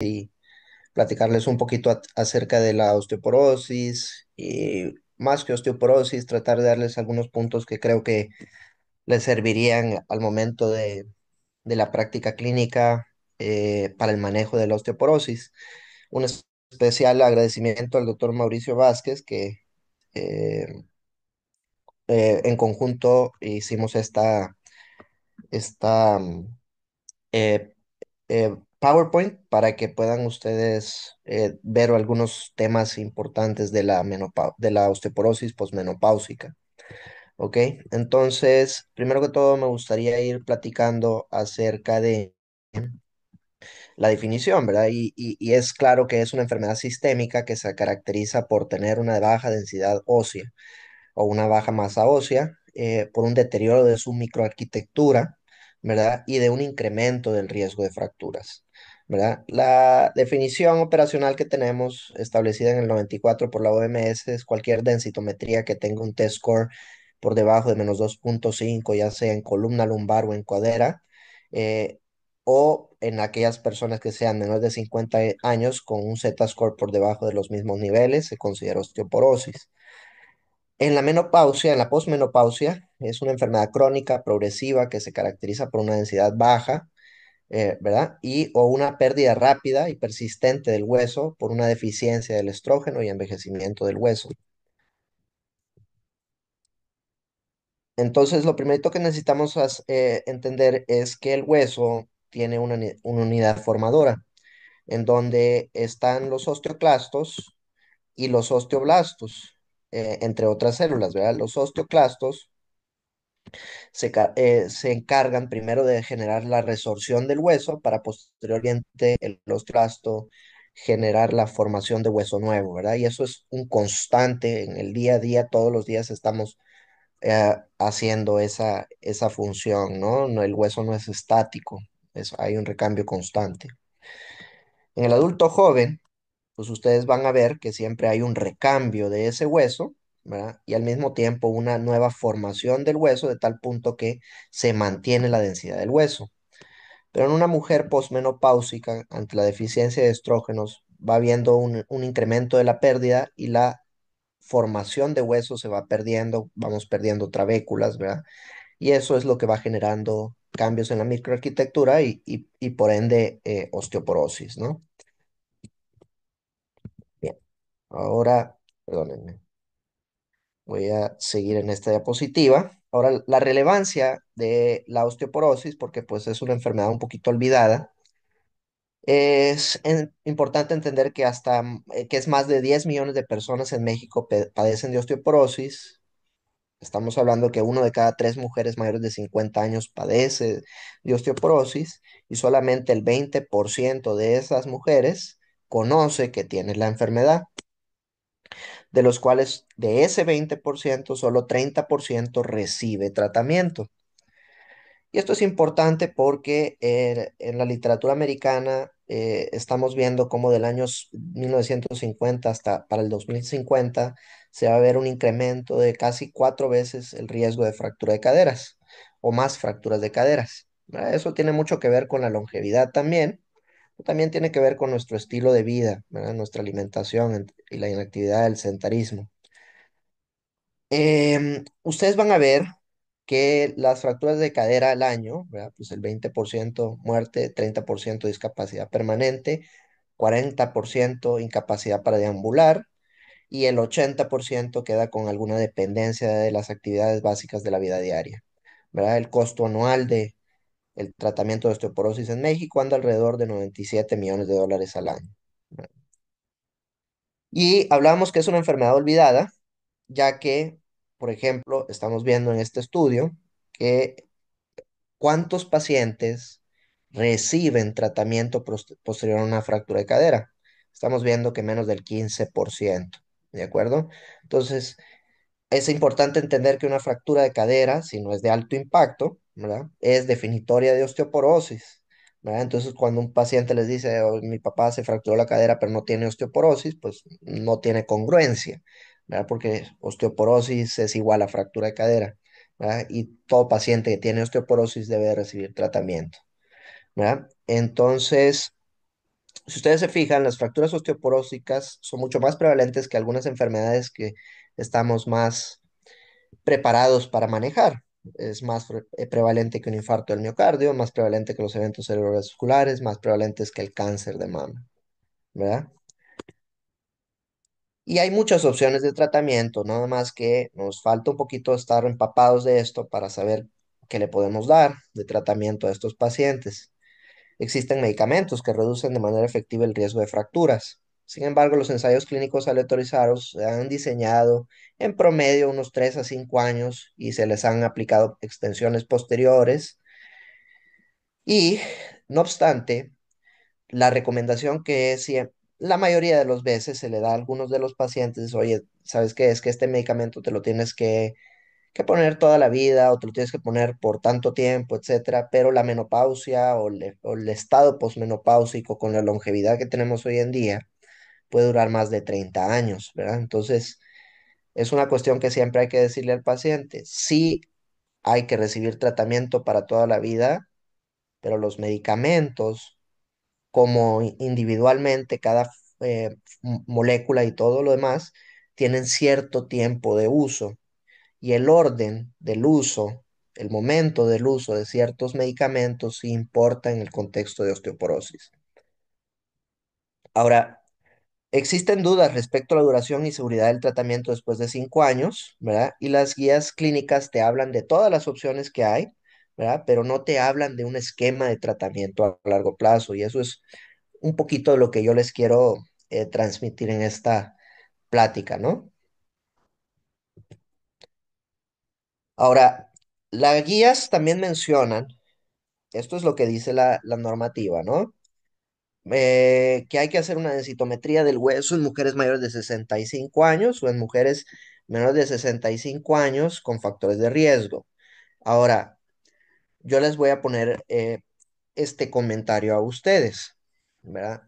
y platicarles un poquito acerca de la osteoporosis y más que osteoporosis, tratar de darles algunos puntos que creo que les servirían al momento de, la práctica clínica eh, para el manejo de la osteoporosis. Un especial agradecimiento al doctor Mauricio Vázquez que eh, eh, en conjunto hicimos esta, esta PowerPoint para que puedan ustedes eh, ver algunos temas importantes de la, de la osteoporosis posmenopáusica. ¿Ok? Entonces, primero que todo, me gustaría ir platicando acerca de la definición, ¿verdad? Y, es claro que es una enfermedad sistémica que se caracteriza por tener una baja densidad ósea o una baja masa ósea, eh, por un deterioro de su microarquitectura, ¿verdad? Y de un incremento del riesgo de fracturas. La definición operacional que tenemos establecida en el 94 por la OMS es cualquier densitometría que tenga un T-score por debajo de menos 2.5, ya sea en columna lumbar o en cuadera, eh, o en aquellas personas que sean menores de 50 años con un Z-score por debajo de los mismos niveles, se considera osteoporosis. En la menopausia, en la posmenopausia, es una enfermedad crónica, progresiva, que se caracteriza por una densidad baja, eh, ¿verdad? Y o una pérdida rápida y persistente del hueso por una deficiencia del estrógeno y envejecimiento del hueso. Entonces, lo primero que necesitamos eh, entender es que el hueso tiene una, unidad formadora, en donde están los osteoclastos y los osteoblastos, eh, entre otras células, ¿verdad? Los osteoclastos eh, se, encargan primero de generar la resorción del hueso para posteriormente el trastos generar la formación de hueso nuevo, ¿verdad? Y eso es un constante en el día a día, todos los días estamos eh, haciendo esa, esa función, ¿no? ¿no? El hueso no es estático, hay un recambio constante. En el adulto joven, pues ustedes van a ver que siempre hay un recambio de ese hueso y al mismo tiempo una nueva formación del hueso de tal punto que se mantiene la densidad del hueso. Pero en una mujer posmenopáusica, ante la deficiencia de estrógenos, va habiendo un, incremento de la pérdida y la formación de hueso se va perdiendo, vamos perdiendo trabéculas, ¿verdad? Y eso es lo que va generando cambios en la microarquitectura y, por ende eh, osteoporosis, ¿no? Bien, ahora, perdónenme. Voy a seguir en esta diapositiva. Ahora, la relevancia de la osteoporosis, porque pues es una enfermedad un poquito olvidada, es importante entender que hasta mm, eh, que es más de 10 millones de personas en México padecen de osteoporosis. Estamos hablando que uno de cada tres mujeres mayores de 50 años padece de osteoporosis y solamente el 20% de esas mujeres conoce que tiene la enfermedad de los cuales de ese 20% solo 30% recibe tratamiento. Y esto es importante porque eh, en la literatura americana eh, estamos viendo cómo del año 1950 hasta para el 2050 se va a ver un incremento de casi cuatro veces el riesgo de fractura de caderas o más fracturas de caderas. Eso tiene mucho que ver con la longevidad también, también tiene que ver con nuestro estilo de vida, nuestra alimentación y la inactividad del sentarismo. Em, ustedes van a ver que las fracturas de cadera al año, pues el 20% muerte, 30% discapacidad permanente, 40% incapacidad para deambular y el 80% queda con alguna dependencia de las actividades básicas de la vida diaria. ¿verdad? El costo anual de, el tratamiento de osteoporosis en México anda alrededor de 97 millones de dólares al año. Y hablábamos que es una enfermedad olvidada, ya que, por ejemplo, estamos viendo en este estudio que cuántos pacientes reciben tratamiento posterior a una fractura de cadera. Estamos viendo que menos del 15%, ¿de acuerdo? Entonces, es importante entender que una fractura de cadera, si no es de alto impacto, es definitoria de osteoporosis. Entonces, cuando un paciente les dice, oh, mi papá se fracturó la cadera pero no tiene osteoporosis, pues no tiene congruencia, porque osteoporosis es igual a fractura de cadera. Y todo paciente que tiene osteoporosis debe recibir tratamiento. Entonces, si ustedes se fijan, las fracturas osteoporósicas son mucho más prevalentes que algunas enfermedades que estamos más preparados para manejar. Es más eh, prevalente que un infarto del miocardio, más prevalente que los eventos cerebrovasculares, más prevalentes que el cáncer de mama, ¿verdad? Y hay muchas opciones de tratamiento, nada más que nos falta un poquito estar empapados de esto para saber qué le podemos dar de tratamiento a estos pacientes. Existen medicamentos que reducen de manera efectiva el riesgo de fracturas. Sin embargo, los ensayos clínicos aleatorizados se han diseñado en promedio unos 3 a 5 años y se les han aplicado extensiones posteriores. Y, no obstante, la recomendación que es, la mayoría de las veces se le da a algunos de los pacientes, oye, ¿sabes qué? Es que este medicamento te lo tienes que, que poner toda la vida o te lo tienes que poner por tanto tiempo, etcétera, pero la menopausia o, o el estado posmenopáusico con la longevidad que tenemos hoy en día, puede durar más de 30 años, ¿verdad? Entonces, es una cuestión que siempre hay que decirle al paciente. Sí hay que recibir tratamiento para toda la vida, pero los medicamentos, como individualmente cada eh, molécula y todo lo demás, tienen cierto tiempo de uso. Y el orden del uso, el momento del uso de ciertos medicamentos sí importa en el contexto de osteoporosis. Ahora, Existen dudas respecto a la duración y seguridad del tratamiento después de cinco años, ¿verdad? Y las guías clínicas te hablan de todas las opciones que hay, ¿verdad? Pero no te hablan de un esquema de tratamiento a largo plazo. Y eso es un poquito de lo que yo les quiero eh, transmitir en esta plática, ¿no? Ahora, las guías también mencionan, esto es lo que dice la normativa, ¿no? Eh, que hay que hacer una densitometría del hueso en mujeres mayores de 65 años o en mujeres menores de 65 años con factores de riesgo. Ahora, yo les voy a poner eh, este comentario a ustedes, ¿verdad?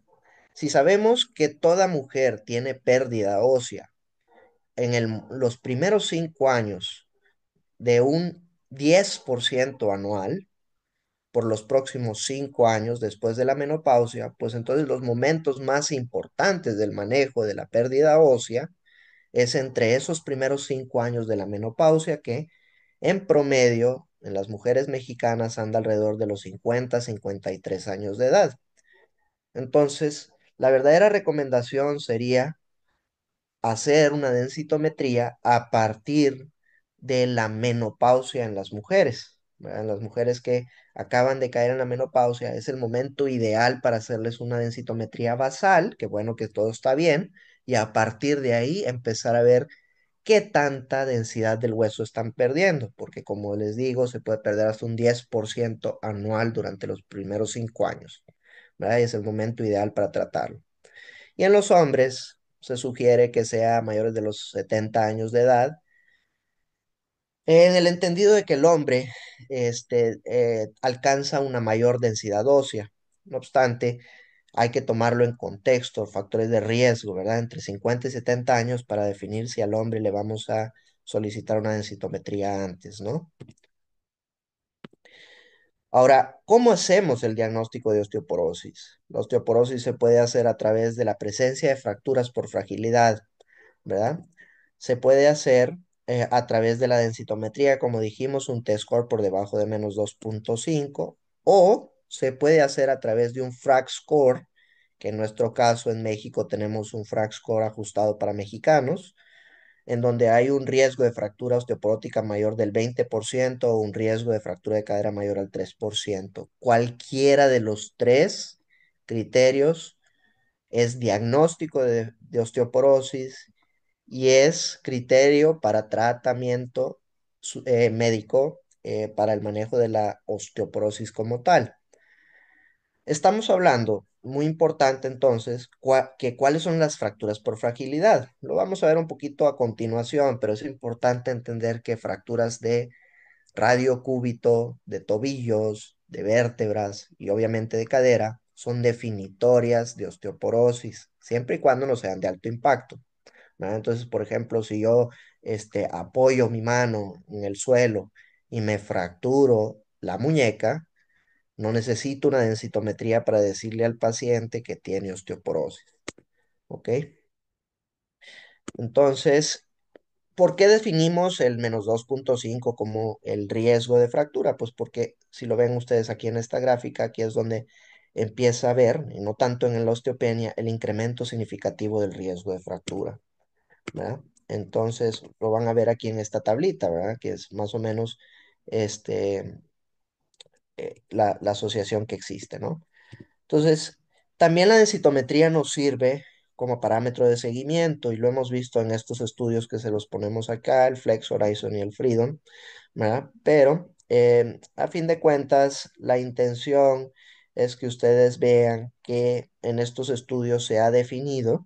Si sabemos que toda mujer tiene pérdida ósea en los primeros cinco años de un 10% anual, por los próximos cinco años después de la menopausia, pues entonces los momentos más importantes del manejo de la pérdida ósea es entre esos primeros cinco años de la menopausia que en promedio en las mujeres mexicanas anda alrededor de los 50, 53 años de edad. Entonces, la verdadera recomendación sería hacer una densitometría a partir de la menopausia en las mujeres. En las mujeres que acaban de caer en la menopausia, es el momento ideal para hacerles una densitometría basal, que bueno que todo está bien, y a partir de ahí empezar a ver qué tanta densidad del hueso están perdiendo, porque como les digo, se puede perder hasta un 10% anual durante los primeros 5 años, Y es el momento ideal para tratarlo. Y en los hombres se sugiere que sea mayores de los 70 años de edad, en el entendido de que el hombre este, eh, alcanza una mayor densidad ósea. No obstante, hay que tomarlo en contexto, factores de riesgo, ¿verdad? Entre 50 y 70 años para definir si al hombre le vamos a solicitar una densitometría antes, ¿no? Ahora, ¿cómo hacemos el diagnóstico de osteoporosis? La osteoporosis se puede hacer a través de la presencia de fracturas por fragilidad, ¿verdad? Se puede hacer eh, a través de la densitometría, como dijimos, un T-score por debajo de menos 2.5 o se puede hacer a través de un FRAC score, que en nuestro caso en México tenemos un FRAC score ajustado para mexicanos, en donde hay un riesgo de fractura osteoporótica mayor del 20% o un riesgo de fractura de cadera mayor al 3%. Cualquiera de los tres criterios es diagnóstico de osteoporosis y es criterio para tratamiento eh, médico eh, para el manejo de la osteoporosis como tal. Estamos hablando, muy importante entonces, que cuáles son las fracturas por fragilidad. Lo vamos a ver un poquito a continuación, pero es importante entender que fracturas de radio cúbito, de tobillos, de vértebras y obviamente de cadera son definitorias de osteoporosis, siempre y cuando no sean de alto impacto. Entonces, por ejemplo, si yo este, apoyo mi mano en el suelo y me fracturo la muñeca, no necesito una densitometría para decirle al paciente que tiene osteoporosis. ¿Ok? Entonces, ¿por qué definimos el menos 2.5 como el riesgo de fractura? Pues porque si lo ven ustedes aquí en esta gráfica, aquí es donde empieza a ver, y no tanto en la osteopenia, el incremento significativo del riesgo de fractura. Entonces lo van a ver aquí en esta tablita, ¿verdad? Que es más o menos este, eh, la, asociación que existe, ¿no? Entonces, también la densitometría nos sirve como parámetro de seguimiento y lo hemos visto en estos estudios que se los ponemos acá, el Flex Horizon y el Freedom, Pero eh, a fin de cuentas, la intención es que ustedes vean que en estos estudios se ha definido,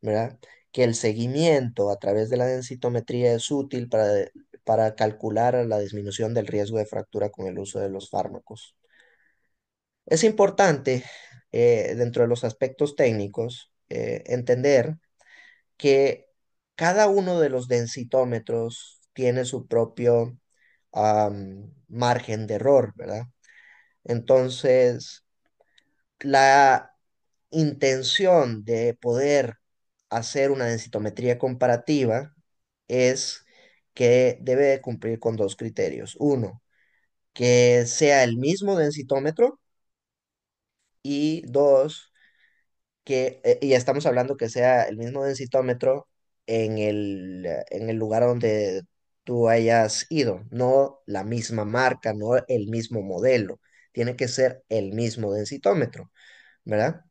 ¿verdad? que el seguimiento a través de la densitometría es útil para, para calcular la disminución del riesgo de fractura con el uso de los fármacos. Es importante, eh, dentro de los aspectos técnicos, eh, entender que cada uno de los densitómetros tiene su propio margen de error, ¿verdad? Entonces, la intención de poder hacer una densitometría comparativa es que debe cumplir con dos criterios. Uno, que sea el mismo densitómetro y dos, que, eh, y estamos hablando que sea el mismo densitómetro en el, en el lugar donde tú hayas ido, no la misma marca, no el mismo modelo, tiene que ser el mismo densitómetro, ¿verdad?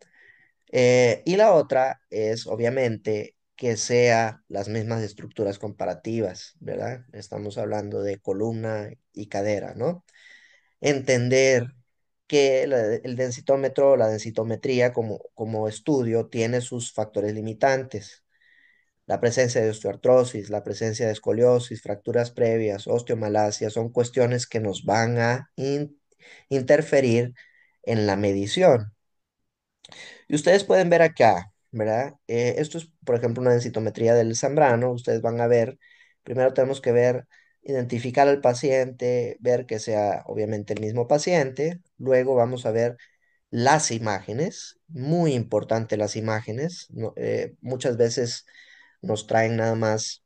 Eh, y la otra es, obviamente, que sea las mismas estructuras comparativas, ¿verdad? Estamos hablando de columna y cadera, ¿no? Entender que el, densitómetro o la densitometría como, estudio tiene sus factores limitantes. La presencia de osteoartrosis, la presencia de escoliosis, fracturas previas, osteomalacia, son cuestiones que nos van a interferir en la medición, y ustedes pueden ver acá, ¿verdad? Eh, esto es, por ejemplo, una densitometría del Zambrano. Ustedes van a ver, primero tenemos que ver, identificar al paciente, ver que sea obviamente el mismo paciente. Luego vamos a ver las imágenes, muy importante las imágenes. Eh, muchas veces nos traen nada más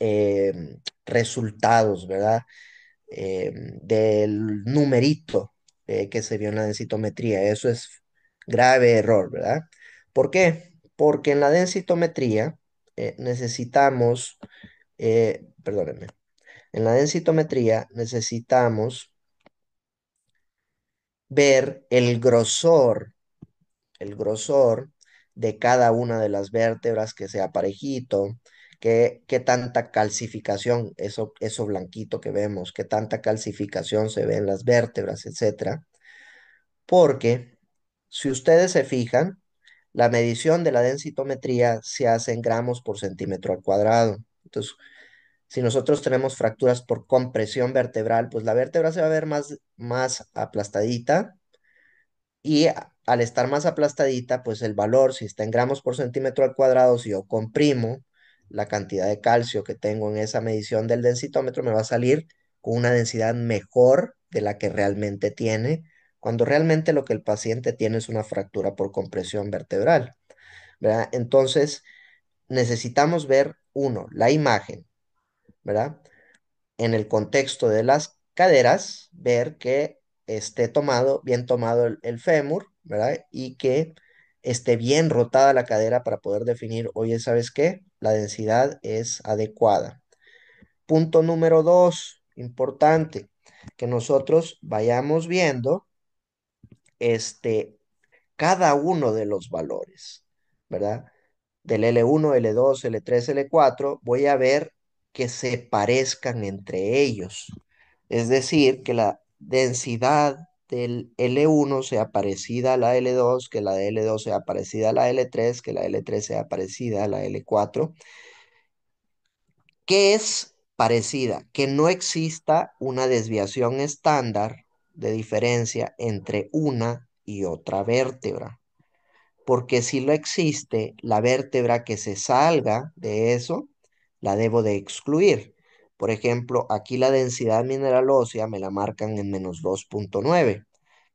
eh, resultados, ¿verdad? del numerito que se vio en la densitometría. Eso es grave error, ¿verdad? ¿Por qué? Porque en la densitometría eh, necesitamos, eh, perdónenme, en la densitometría necesitamos ver el grosor, el grosor de cada una de las vértebras, que sea parejito, qué, tanta calcificación, eso, eso blanquito que vemos, qué tanta calcificación se ve en las vértebras, etcétera, porque si ustedes se fijan, la medición de la densitometría se hace en gramos por centímetro al cuadrado. Entonces, si nosotros tenemos fracturas por compresión vertebral, pues la vértebra se va a ver más, aplastadita y al estar más aplastadita, pues el valor, si está en gramos por centímetro al cuadrado, si yo comprimo la cantidad de calcio que tengo en esa medición del densitómetro, me va a salir con una densidad mejor de la que realmente tiene, cuando realmente lo que el paciente tiene es una fractura por compresión vertebral. ¿verdad? Entonces, necesitamos ver, uno, la imagen, ¿verdad? En el contexto de las caderas, ver que esté tomado, bien tomado el, fémur, ¿verdad? Y que esté bien rotada la cadera para poder definir, oye, ¿sabes qué? La densidad es adecuada. Punto número dos, importante, que nosotros vayamos viendo este, cada uno de los valores, ¿verdad? Del L1, L2, L3, L4, voy a ver que se parezcan entre ellos. Es decir, que la densidad del L1 sea parecida a la L2, que la de L2 sea parecida a la L3, que la L3 sea parecida a la L4. ¿Qué es parecida? Que no exista una desviación estándar de diferencia entre una y otra vértebra. Porque si lo existe, la vértebra que se salga de eso, la debo de excluir. Por ejemplo, aquí la densidad mineral ósea me la marcan en menos 2.9,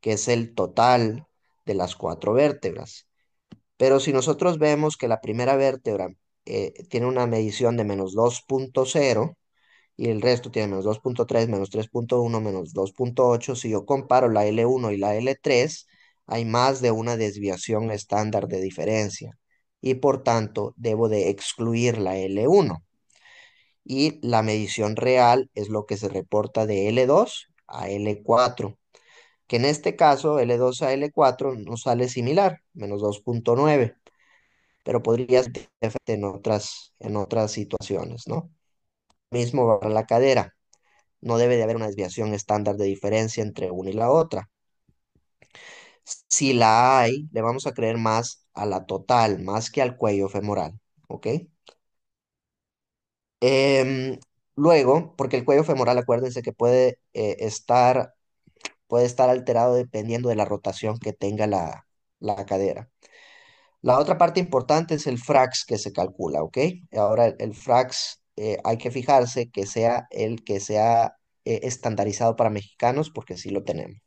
que es el total de las cuatro vértebras. Pero si nosotros vemos que la primera vértebra eh, tiene una medición de menos 2.0, y el resto tiene menos 2.3, menos 3.1, menos 2.8. Si yo comparo la L1 y la L3, hay más de una desviación estándar de diferencia y por tanto debo de excluir la L1. Y la medición real es lo que se reporta de L2 a L4, que en este caso L2 a L4 nos sale similar, menos 2.9, pero podría ser en en otras situaciones, ¿no? mismo va la cadera. No debe de haber una desviación estándar de diferencia entre una y la otra. Si la hay, le vamos a creer más a la total, más que al cuello femoral. ¿Ok? Em, luego, porque el cuello femoral, acuérdense que puede, eh, estar, puede estar alterado dependiendo de la rotación que tenga la, cadera. La otra parte importante es el frax que se calcula, ¿ok? Ahora el frax eh, hay que fijarse que sea el que sea eh, estandarizado para mexicanos, porque sí lo tenemos.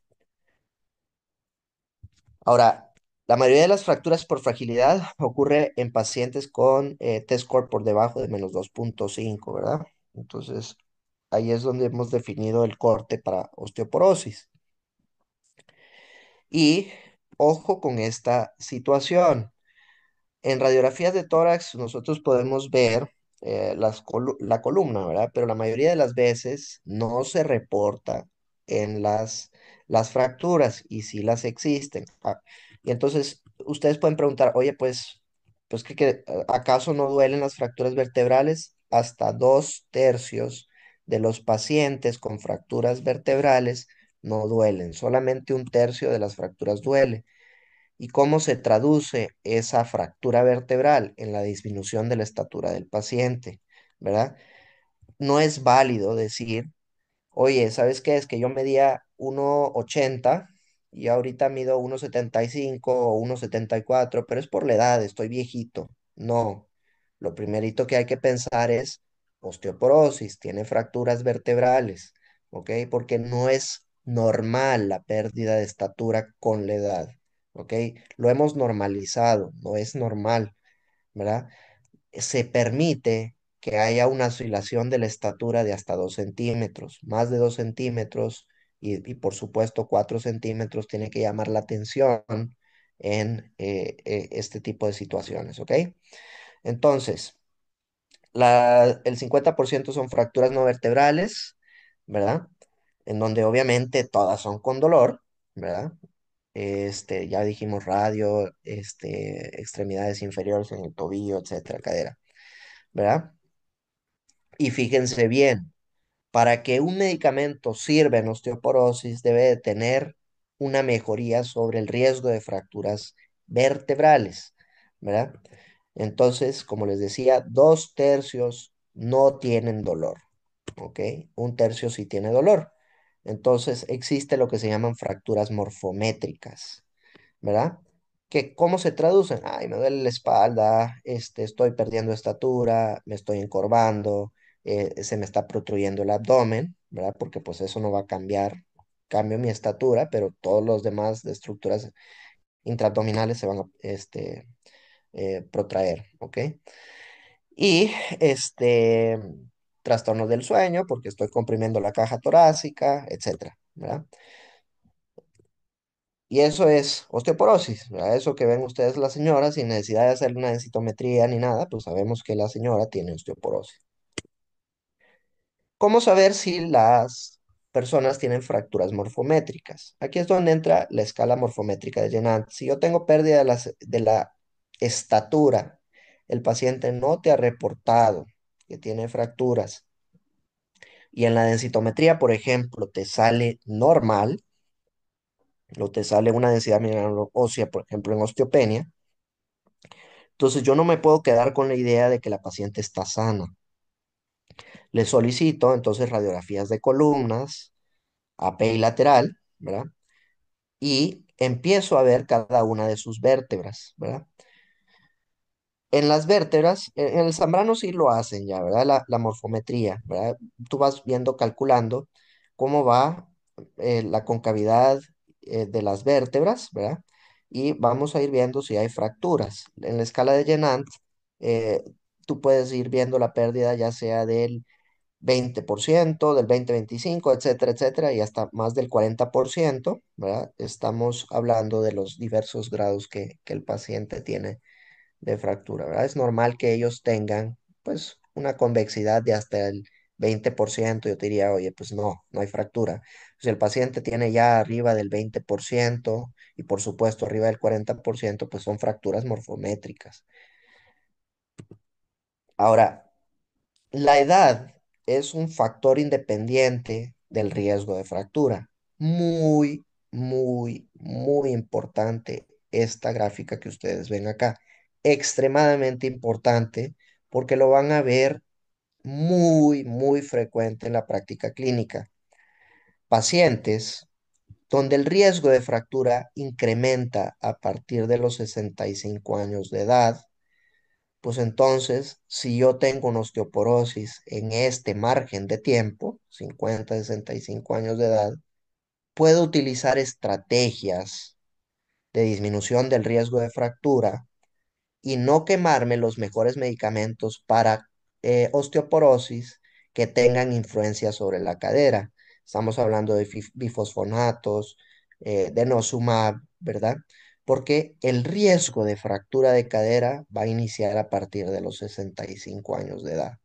Ahora, la mayoría de las fracturas por fragilidad ocurre en pacientes con eh, test score por debajo de menos 2.5, ¿verdad? Entonces, ahí es donde hemos definido el corte para osteoporosis. Y ojo con esta situación. En radiografías de tórax nosotros podemos ver eh, la columna, ¿verdad? Pero la mayoría de las veces no se reporta en las, las fracturas y si las existen. Ah, y entonces ustedes pueden preguntar, oye, pues, pues acaso no duelen las fracturas vertebrales? Hasta dos tercios de los pacientes con fracturas vertebrales no duelen, solamente un tercio de las fracturas duele y cómo se traduce esa fractura vertebral en la disminución de la estatura del paciente, ¿verdad? No es válido decir, oye, ¿sabes qué? Es que yo medía 1,80 y ahorita mido 1,75 o 1,74, pero es por la edad, estoy viejito. No, lo primerito que hay que pensar es osteoporosis, tiene fracturas vertebrales, ¿ok? Porque no es normal la pérdida de estatura con la edad. ¿ok? Lo hemos normalizado, no es normal, ¿verdad? Se permite que haya una oscilación de la estatura de hasta 2 centímetros, más de 2 centímetros y, por supuesto 4 centímetros tiene que llamar la atención en eh, eh, este tipo de situaciones, ¿ok? Entonces, el 50% son fracturas no vertebrales, ¿verdad? En donde obviamente todas son con dolor, ¿verdad? este, ya dijimos radio, este, extremidades inferiores en el tobillo, etcétera, cadera, ¿verdad? Y fíjense bien, para que un medicamento sirva en osteoporosis debe de tener una mejoría sobre el riesgo de fracturas vertebrales, ¿verdad? Entonces, como les decía, dos tercios no tienen dolor, ¿ok? Un tercio sí tiene dolor. Entonces existe lo que se llaman fracturas morfométricas, ¿verdad? Que cómo se traducen, ay, me duele la espalda, este, estoy perdiendo estatura, me estoy encorvando, eh, se me está protruyendo el abdomen, ¿verdad? Porque pues eso no va a cambiar, cambio mi estatura, pero todos los demás de estructuras intraabdominales se van a este, eh, protraer, ¿ok? Y este, trastornos del sueño, porque estoy comprimiendo la caja torácica, etcétera, Y eso es osteoporosis, Eso que ven ustedes las señoras sin necesidad de hacer una densitometría ni nada, pues sabemos que la señora tiene osteoporosis. ¿Cómo saber si las personas tienen fracturas morfométricas? Aquí es donde entra la escala morfométrica de Jenant. Si yo tengo pérdida de la estatura, el paciente no te ha reportado que tiene fracturas, y en la densitometría, por ejemplo, te sale normal, o te sale una densidad mineral ósea, por ejemplo, en osteopenia, entonces yo no me puedo quedar con la idea de que la paciente está sana. Le solicito entonces radiografías de columnas, AP y lateral, ¿verdad? Y empiezo a ver cada una de sus vértebras, ¿verdad? En las vértebras, en el zambrano sí lo hacen ya, ¿verdad? La, morfometría, ¿verdad? Tú vas viendo, calculando cómo va eh, la concavidad eh, de las vértebras, ¿verdad? Y vamos a ir viendo si hay fracturas. En la escala de Genant, eh, tú puedes ir viendo la pérdida ya sea del 20%, del 20-25%, etcétera, etcétera, y hasta más del 40%, ¿verdad? Estamos hablando de los diversos grados que el paciente tiene de fractura, ¿verdad? Es normal que ellos tengan, pues, una convexidad de hasta el 20%, yo diría, oye, pues no, no hay fractura. Si el paciente tiene ya arriba del 20% y por supuesto arriba del 40%, pues son fracturas morfométricas. Ahora, la edad es un factor independiente del riesgo de fractura. Muy, muy, muy importante esta gráfica que ustedes ven acá extremadamente importante porque lo van a ver muy, muy frecuente en la práctica clínica. Pacientes donde el riesgo de fractura incrementa a partir de los 65 años de edad, pues entonces, si yo tengo una osteoporosis en este margen de tiempo, 50, 65 años de edad, puedo utilizar estrategias de disminución del riesgo de fractura y no quemarme los mejores medicamentos para eh, osteoporosis que tengan influencia sobre la cadera. Estamos hablando de bifosfonatos, eh, de nosumab, ¿verdad? Porque el riesgo de fractura de cadera va a iniciar a partir de los 65 años de edad.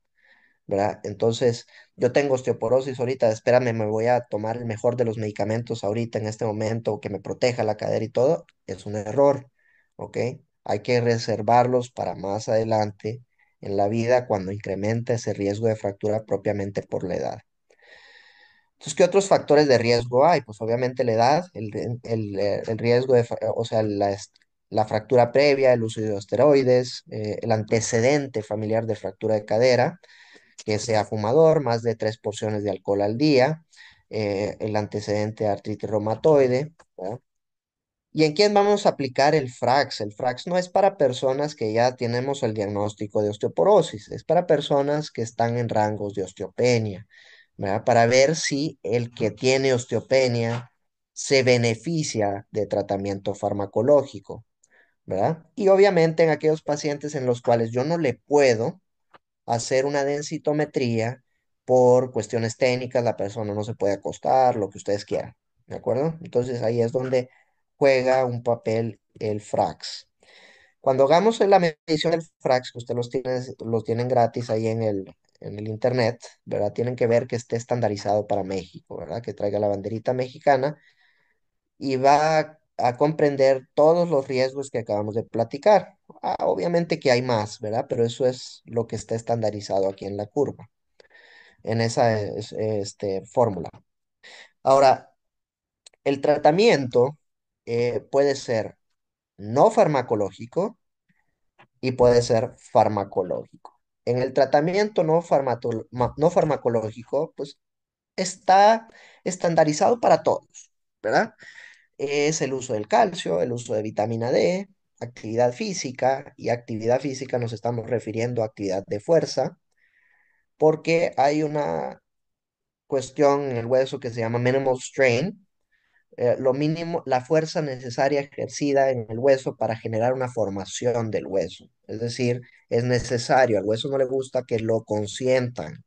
¿verdad? Entonces, yo tengo osteoporosis ahorita, espérame, me voy a tomar el mejor de los medicamentos ahorita en este momento que me proteja la cadera y todo, es un error, ¿ok? hay que reservarlos para más adelante en la vida cuando incrementa ese riesgo de fractura propiamente por la edad. Entonces, ¿qué otros factores de riesgo hay? Pues obviamente la edad, el, eh, riesgo de, o sea, la, fractura previa, el uso de esteroides, eh, el antecedente familiar de fractura de cadera, que sea fumador, más de tres porciones de alcohol al día, eh, el antecedente de artritis reumatoide, ¿Y en quién vamos a aplicar el FRAX? El FRAX no es para personas que ya tenemos el diagnóstico de osteoporosis, es para personas que están en rangos de osteopenia, ¿verdad? Para ver si el que tiene osteopenia se beneficia de tratamiento farmacológico, ¿verdad? Y obviamente en aquellos pacientes en los cuales yo no le puedo hacer una densitometría por cuestiones técnicas, la persona no se puede acostar, lo que ustedes quieran, ¿de acuerdo? Entonces ahí es donde juega un papel el frax. Cuando hagamos la medición del frax, que ustedes los, tienen, los tienen gratis ahí en el, internet, ¿verdad? Tienen que ver que esté estandarizado para México, ¿verdad? Que traiga la banderita mexicana y va a, comprender todos los riesgos que acabamos de platicar. Ah, obviamente que hay más, ¿verdad? Pero eso es lo que está estandarizado aquí en la curva, en esa este, fórmula. Ahora, el tratamiento eh, puede ser no farmacológico y puede ser farmacológico. En el tratamiento no, no farmacológico, pues está estandarizado para todos, ¿verdad? Es el uso del calcio, el uso de vitamina D, actividad física, y actividad física nos estamos refiriendo a actividad de fuerza, porque hay una cuestión en el hueso que se llama minimal strain, eh, lo mínimo, la fuerza necesaria ejercida en el hueso para generar una formación del hueso. Es decir, es necesario, al hueso no le gusta que lo consientan,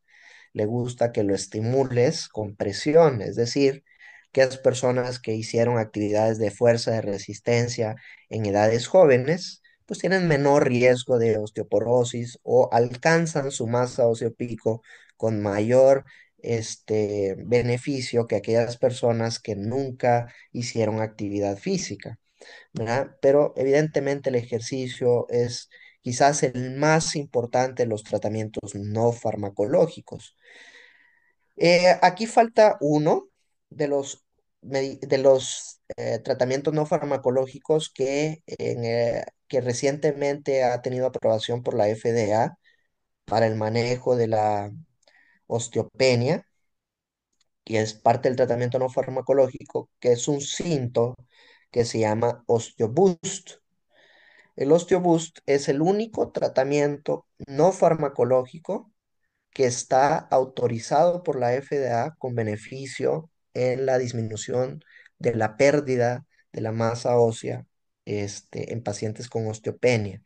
le gusta que lo estimules con presión, es decir, que las personas que hicieron actividades de fuerza, de resistencia en edades jóvenes, pues tienen menor riesgo de osteoporosis o alcanzan su masa pico con mayor este beneficio que aquellas personas que nunca hicieron actividad física. Pero evidentemente el ejercicio es quizás el más importante de los tratamientos no farmacológicos. Eh, aquí falta uno de los, de los eh, tratamientos no farmacológicos que, eh, que recientemente ha tenido aprobación por la FDA para el manejo de la osteopenia, que es parte del tratamiento no farmacológico, que es un cinto que se llama osteobust El osteobust es el único tratamiento no farmacológico que está autorizado por la FDA con beneficio en la disminución de la pérdida de la masa ósea este, en pacientes con osteopenia.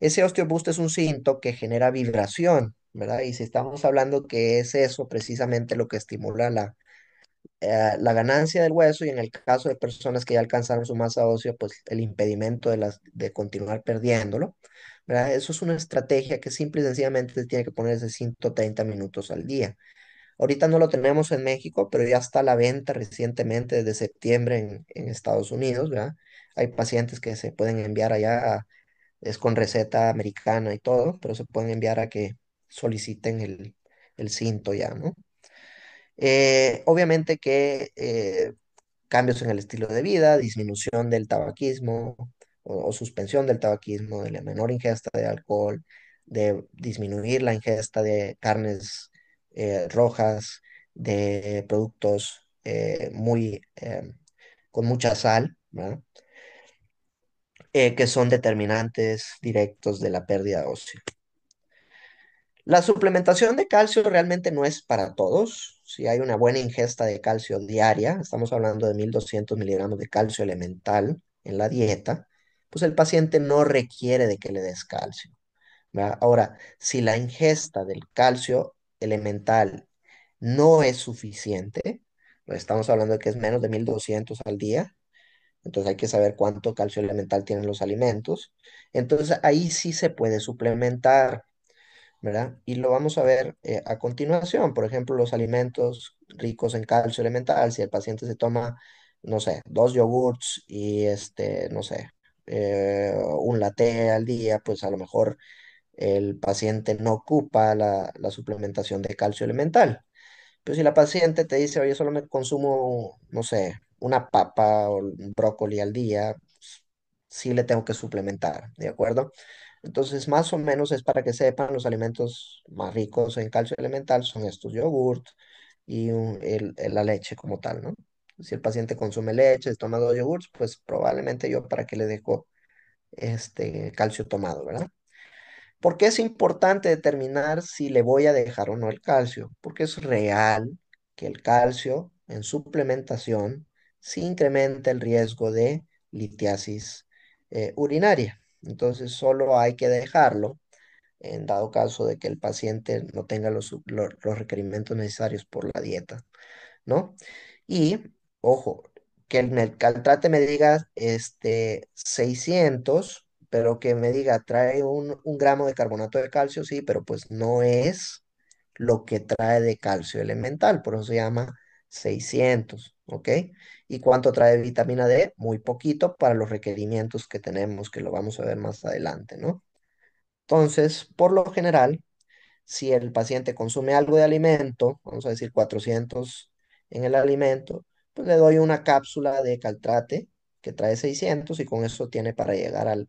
Ese osteobust es un cinto que genera vibración y si estamos hablando que es eso precisamente lo que estimula la, eh, la ganancia del hueso y en el caso de personas que ya alcanzaron su masa ósea, pues el impedimento de, las, de continuar perdiéndolo, ¿verdad? Eso es una estrategia que simple y sencillamente tiene que ponerse 130 minutos al día. Ahorita no lo tenemos en México, pero ya está a la venta recientemente desde septiembre en, Estados Unidos, ¿verdad? Hay pacientes que se pueden enviar allá, es con receta americana y todo, pero se pueden enviar a que soliciten el, cinto ya, ¿no? Eh, obviamente que eh, cambios en el estilo de vida, disminución del tabaquismo o, suspensión del tabaquismo, de la menor ingesta de alcohol, de disminuir la ingesta de carnes eh, rojas, de productos muy con mucha sal, que son determinantes directos de la pérdida ósea. La suplementación de calcio realmente no es para todos. Si hay una buena ingesta de calcio diaria, estamos hablando de 1200 miligramos de calcio elemental en la dieta, pues el paciente no requiere de que le des calcio. Ahora, si la ingesta del calcio elemental no es suficiente, pues estamos hablando de que es menos de 1200 al día, entonces hay que saber cuánto calcio elemental tienen los alimentos, entonces ahí sí se puede suplementar ¿verdad? Y lo vamos a ver eh, a continuación. Por ejemplo, los alimentos ricos en calcio elemental, si el paciente se toma, no sé, dos yogurts y este, no sé, eh, un latte al día, pues a lo mejor el paciente no ocupa la, suplementación de calcio elemental. Pero pues, si la paciente te dice, oye, solo me consumo, no sé, una papa o un brócoli al día, pues, sí le tengo que suplementar, ¿de acuerdo? Entonces, más o menos es para que sepan, los alimentos más ricos en calcio elemental son estos yogurt y la leche como tal, ¿no? Si el paciente consume leche, toma dos yogurts, pues probablemente yo para qué le dejo este calcio tomado, ¿verdad? ¿Por qué es importante determinar si le voy a dejar o no el calcio? Porque es real que el calcio en suplementación sí incrementa el riesgo de litiasis eh, urinaria. Entonces solo hay que dejarlo en dado caso de que el paciente no tenga los, requerimientos necesarios por la dieta, ¿no? Y, ojo, que el, caltrate me diga este, 600, pero que me diga, trae un, un gramo de carbonato de calcio, sí, pero pues no es lo que trae de calcio elemental, por eso se llama 600. ¿ok? ¿Y cuánto trae vitamina D? Muy poquito para los requerimientos que tenemos, que lo vamos a ver más adelante, ¿no? Entonces, por lo general, si el paciente consume algo de alimento, vamos a decir 400 en el alimento, pues le doy una cápsula de caltrate que trae 600 y con eso tiene para llegar al,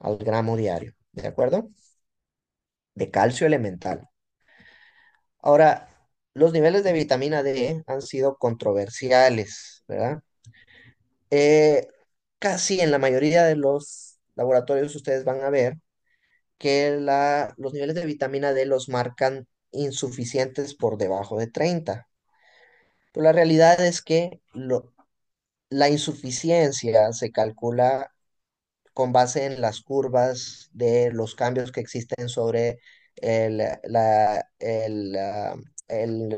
al gramo diario, ¿de acuerdo? De calcio elemental. Ahora, los niveles de vitamina D han sido controversiales, ¿verdad? Eh, casi en la mayoría de los laboratorios ustedes van a ver que los niveles de vitamina D los marcan insuficientes por debajo de 30. Pero la realidad es que la insuficiencia se calcula con base en las curvas de los cambios que existen sobre la, el, Em,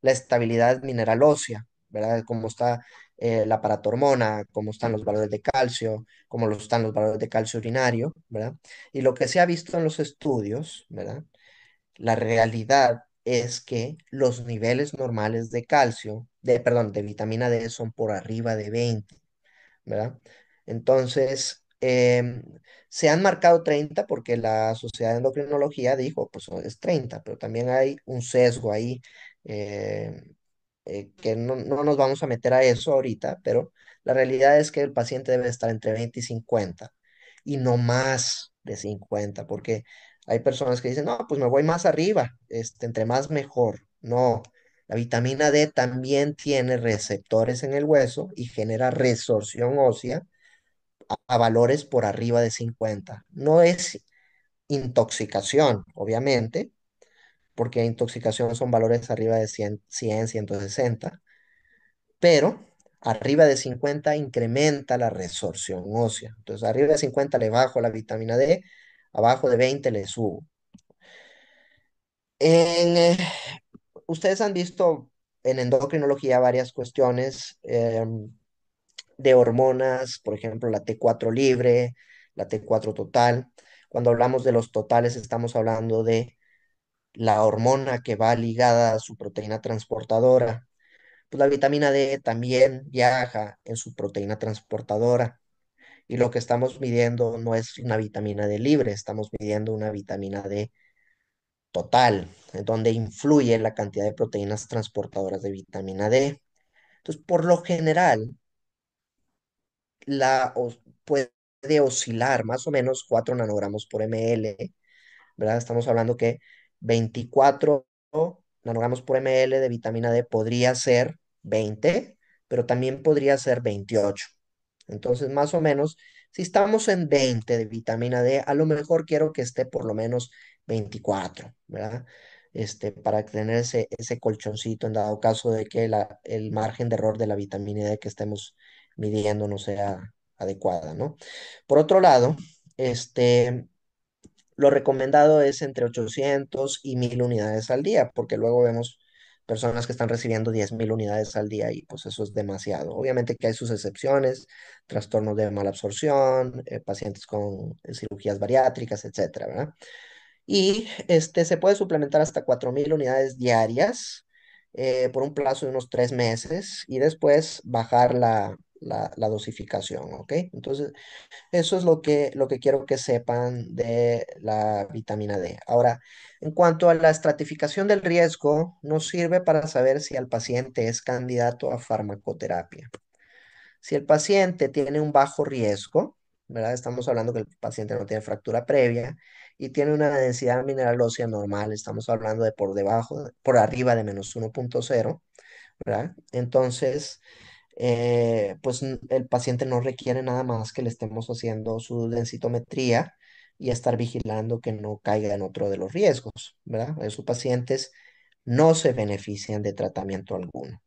la estabilidad mineral ósea, ¿verdad? Cómo está eh, la paratormona, cómo están los valores de calcio, cómo están los valores de calcio urinario, ¿verdad? Y lo que se ha visto en los estudios, ¿verdad? La realidad es que los niveles normales de calcio, de, perdón, de vitamina D son por arriba de 20, ¿verdad? Entonces, Em, se han marcado 30 porque la Sociedad de Endocrinología dijo, pues oh, es 30, pero también hay un sesgo ahí em, eh, que no, no, nos vamos a meter a eso ahorita, pero la realidad es que el paciente debe estar entre 20 y 50 y no más de 50, porque hay personas que dicen, no, pues me voy más arriba, este, entre más mejor. No, la vitamina D también tiene receptores en el hueso y genera resorción ósea a valores por arriba de 50. No es intoxicación, obviamente, porque intoxicación son valores arriba de 100, 160, pero arriba de 50 incrementa la resorción ósea. Entonces, arriba de 50 le bajo la vitamina D, abajo de 20 le subo. Eh, ustedes han visto en endocrinología varias cuestiones. Em, de hormonas, por ejemplo, la T4 libre, la T4 total. Cuando hablamos de los totales, estamos hablando de la hormona que va ligada a su proteína transportadora. Pues la vitamina D también viaja en su proteína transportadora. Y lo que estamos midiendo no es una vitamina D libre, estamos midiendo una vitamina D total, en donde influye la cantidad de proteínas transportadoras de vitamina D. Entonces, por lo general, la, puede oscilar más o menos 4 nanogramos por ml, ¿verdad? Estamos hablando que 24 nanogramos por ml de vitamina D podría ser 20, pero también podría ser 28. Entonces, más o menos, si estamos en 20 de vitamina D, a lo mejor quiero que esté por lo menos 24, ¿verdad? Este, para tener ese, colchoncito en dado caso de que la, el margen de error de la vitamina D que estemos midiendo no sea adecuada, ¿no? Por otro lado, este, lo recomendado es entre 800 y 1000 unidades al día, porque luego vemos personas que están recibiendo 10.000 unidades al día y pues eso es demasiado. Obviamente que hay sus excepciones, trastornos de mala absorción, eh, pacientes con eh, cirugías bariátricas, etcétera, ¿verdad? Y este, se puede suplementar hasta 4.000 unidades diarias eh, por un plazo de unos tres meses y después bajar la, la, dosificación, ¿ok? Entonces, eso es lo que, lo que quiero que sepan de la vitamina D. Ahora, en cuanto a la estratificación del riesgo, nos sirve para saber si el paciente es candidato a farmacoterapia. Si el paciente tiene un bajo riesgo, ¿verdad? Estamos hablando que el paciente no tiene fractura previa y tiene una densidad mineral ósea normal, estamos hablando de por debajo, por arriba de menos 1.0, ¿verdad? Entonces, eh, pues el paciente no requiere nada más que le estemos haciendo su densitometría y estar vigilando que no caiga en otro de los riesgos, ¿verdad? Esos eh, pacientes no se benefician de tratamiento alguno.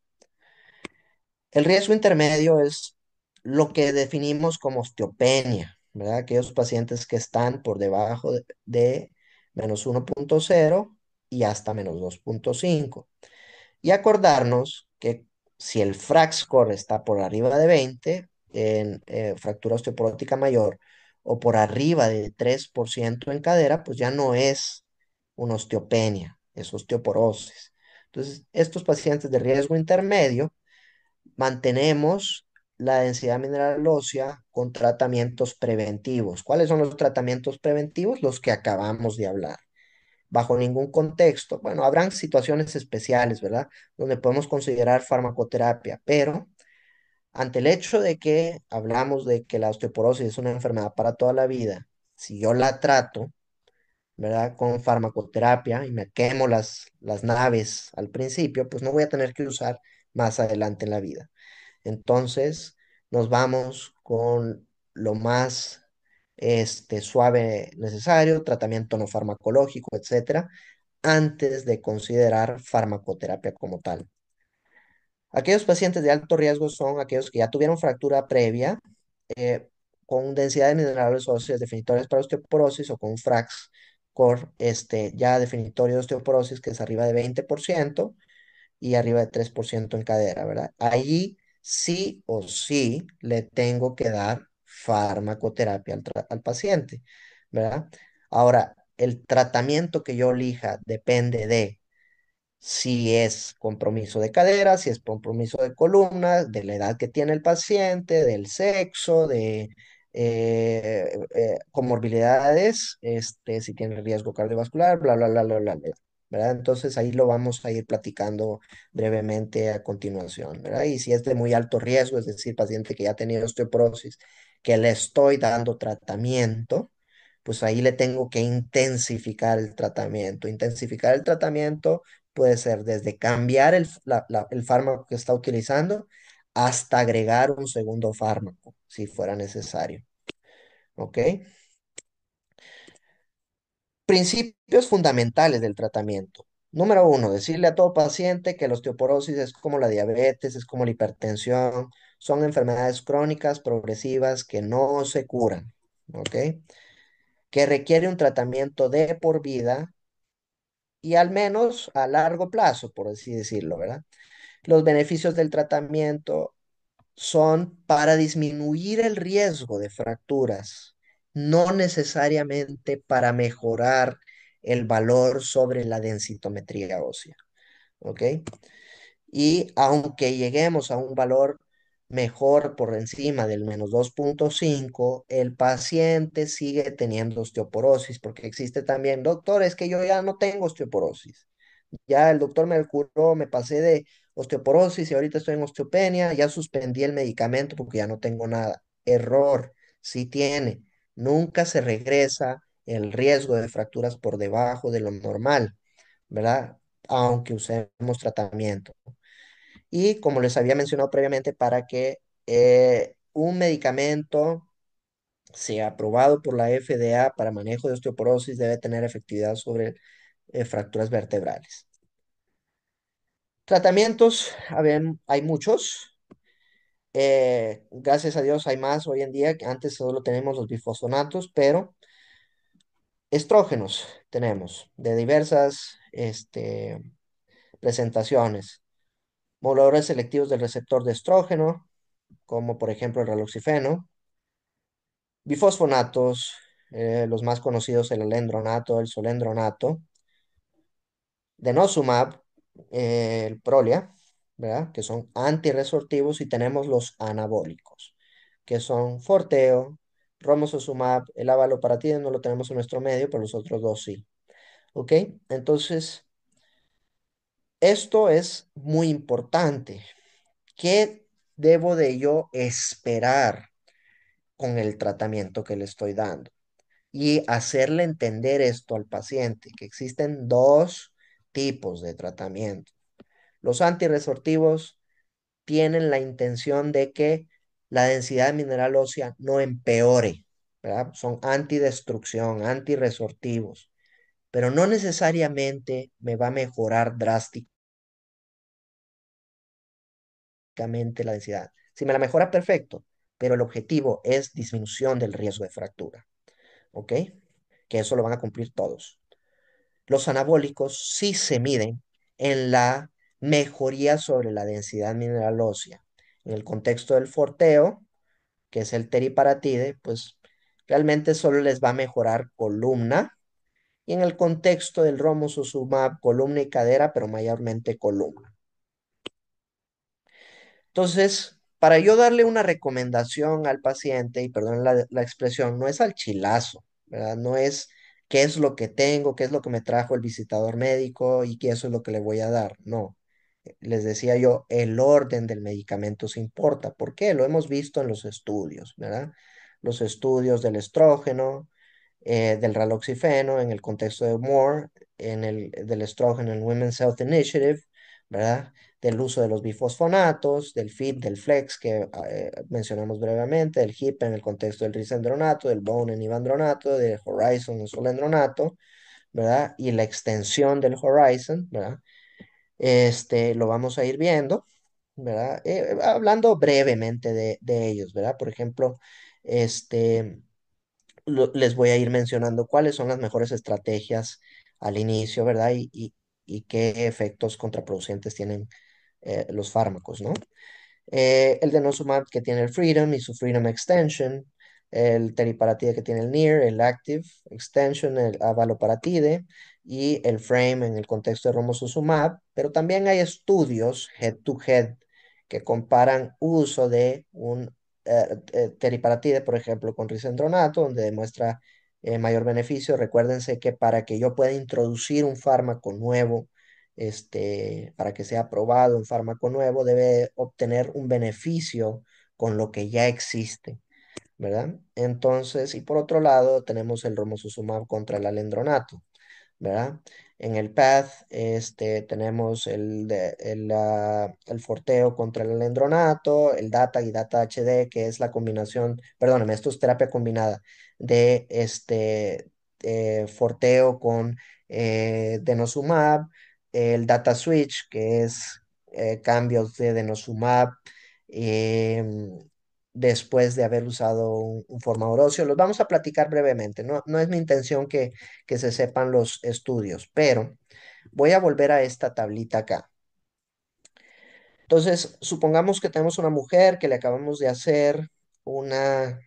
El riesgo intermedio es lo que definimos como osteopenia, ¿verdad? Aquellos pacientes que están por debajo de, de menos 1.0 y hasta menos 2.5. Y acordarnos que si el frac score está por arriba de 20 en eh, fractura osteoporótica mayor o por arriba de 3% en cadera, pues ya no es una osteopenia, es osteoporosis. Entonces, estos pacientes de riesgo intermedio mantenemos la densidad mineral ósea con tratamientos preventivos. ¿Cuáles son los tratamientos preventivos? Los que acabamos de hablar bajo ningún contexto. Bueno, habrán situaciones especiales, ¿verdad? Donde podemos considerar farmacoterapia, pero ante el hecho de que hablamos de que la osteoporosis es una enfermedad para toda la vida, si yo la trato, ¿verdad? Con farmacoterapia y me quemo las, las naves al principio, pues no voy a tener que usar más adelante en la vida. Entonces, nos vamos con lo más este, suave necesario, tratamiento no farmacológico, etcétera, antes de considerar farmacoterapia como tal. Aquellos pacientes de alto riesgo son aquellos que ya tuvieron fractura previa, eh, con densidad de minerales óseos definitorias para osteoporosis o con FRAX core este, ya definitorio de osteoporosis que es arriba de 20% y arriba de 3% en cadera, ¿verdad? Allí sí o sí le tengo que dar farmacoterapia al, al paciente, ¿verdad? Ahora, el tratamiento que yo elija depende de si es compromiso de cadera, si es compromiso de columna, de la edad que tiene el paciente, del sexo, de eh, eh, comorbilidades, este, si tiene riesgo cardiovascular, bla, bla, bla, bla, bla, bla, ¿verdad? Entonces ahí lo vamos a ir platicando brevemente a continuación, ¿verdad? Y si es de muy alto riesgo, es decir, paciente que ya ha tenido osteoporosis que le estoy dando tratamiento, pues ahí le tengo que intensificar el tratamiento. Intensificar el tratamiento puede ser desde cambiar el, fármaco que está utilizando hasta agregar un segundo fármaco, si fuera necesario. ¿Ok? Principios fundamentales del tratamiento. Número uno, decirle a todo paciente que la osteoporosis es como la diabetes, es como la hipertensión, son enfermedades crónicas, progresivas, que no se curan, ¿ok? Que requiere un tratamiento de por vida y al menos a largo plazo, por así decirlo, ¿verdad? Los beneficios del tratamiento son para disminuir el riesgo de fracturas, no necesariamente para mejorar el valor sobre la densitometría ósea, ¿ok? Y aunque lleguemos a un valor mejor por encima del menos 2.5, el paciente sigue teniendo osteoporosis, porque existe también, doctor, es que yo ya no tengo osteoporosis. Ya el doctor me curó, me pasé de osteoporosis y ahorita estoy en osteopenia, ya suspendí el medicamento porque ya no tengo nada. Error, sí tiene. Nunca se regresa el riesgo de fracturas por debajo de lo normal, ¿verdad? Aunque usemos tratamiento. Y como les había mencionado previamente, para que eh, un medicamento sea aprobado por la FDA para manejo de osteoporosis debe tener efectividad sobre eh, fracturas vertebrales. Tratamientos, a ver, hay muchos. Eh, gracias a Dios hay más hoy en día. Antes solo tenemos los bifosfonatos, pero estrógenos tenemos de diversas este, presentaciones moduladores selectivos del receptor de estrógeno, como por ejemplo el raloxifeno, bifosfonatos, eh, los más conocidos el alendronato, el solendronato, denosumab, eh, el prolia, ¿verdad? que son antiresortivos, y tenemos los anabólicos, que son forteo, Romososumab, el avaloparatide no lo tenemos en nuestro medio, pero los otros dos sí. ¿Ok? Entonces, esto es muy importante. ¿Qué debo de yo esperar con el tratamiento que le estoy dando? Y hacerle entender esto al paciente, que existen dos tipos de tratamiento. Los antiresortivos tienen la intención de que la densidad mineral ósea no empeore, ¿verdad? Son antidestrucción, antiresortivos pero no necesariamente me va a mejorar drásticamente la densidad. Si me la mejora, perfecto, pero el objetivo es disminución del riesgo de fractura. ¿Ok? Que eso lo van a cumplir todos. Los anabólicos sí se miden en la mejoría sobre la densidad mineral ósea. En el contexto del forteo, que es el teriparatide, pues realmente solo les va a mejorar columna y en el contexto del romo susumab, columna y cadera, pero mayormente columna. Entonces, para yo darle una recomendación al paciente, y perdón la, la expresión, no es al chilazo, ¿verdad? No es qué es lo que tengo, qué es lo que me trajo el visitador médico y qué eso es lo que le voy a dar. No, les decía yo, el orden del medicamento se importa. ¿Por qué? Lo hemos visto en los estudios, ¿verdad? Los estudios del estrógeno, eh, del raloxifeno en el contexto de Moore, en el, del estrógeno en Women's Health Initiative, ¿verdad? Del uso de los bifosfonatos, del FIT, del FLEX que eh, mencionamos brevemente, del HIP en el contexto del risendronato, del BONE en ivandronato, del Horizon en solendronato, ¿verdad? Y la extensión del Horizon, ¿verdad? Este, lo vamos a ir viendo, ¿verdad? Eh, hablando brevemente de, de ellos, ¿verdad? Por ejemplo, este, les voy a ir mencionando cuáles son las mejores estrategias al inicio, ¿verdad? Y, qué efectos contraproducentes tienen eh, los fármacos, ¿no? Eh, el denosumab que tiene el Freedom y su Freedom Extension, el teriparatide que tiene el Near, el Active Extension, el avaloparatide y el Frame en el contexto de romosozumab, pero también hay estudios head to -head que comparan uso de un eh, eh, teriparatide, por ejemplo, con risendronato, donde demuestra eh, mayor beneficio. Recuérdense que para que yo pueda introducir un fármaco nuevo, este, para que sea aprobado un fármaco nuevo, debe obtener un beneficio con lo que ya existe, ¿verdad? Entonces, y por otro lado, tenemos el romosuzumab contra el alendronato, ¿verdad? En el path este, tenemos el, el, ah, el, forteo contra el alendronato, el data y data HD, que es la combinación, perdóname, esto es terapia combinada de este eh, forteo con eh, denosumab, el data switch, que es eh, cambios de denosumab, em, después de haber usado un, un formador óseo. Los vamos a platicar brevemente, no, es mi intención que, se sepan los estudios, pero voy a volver a esta tablita acá. Entonces, supongamos que tenemos una mujer que le acabamos de hacer una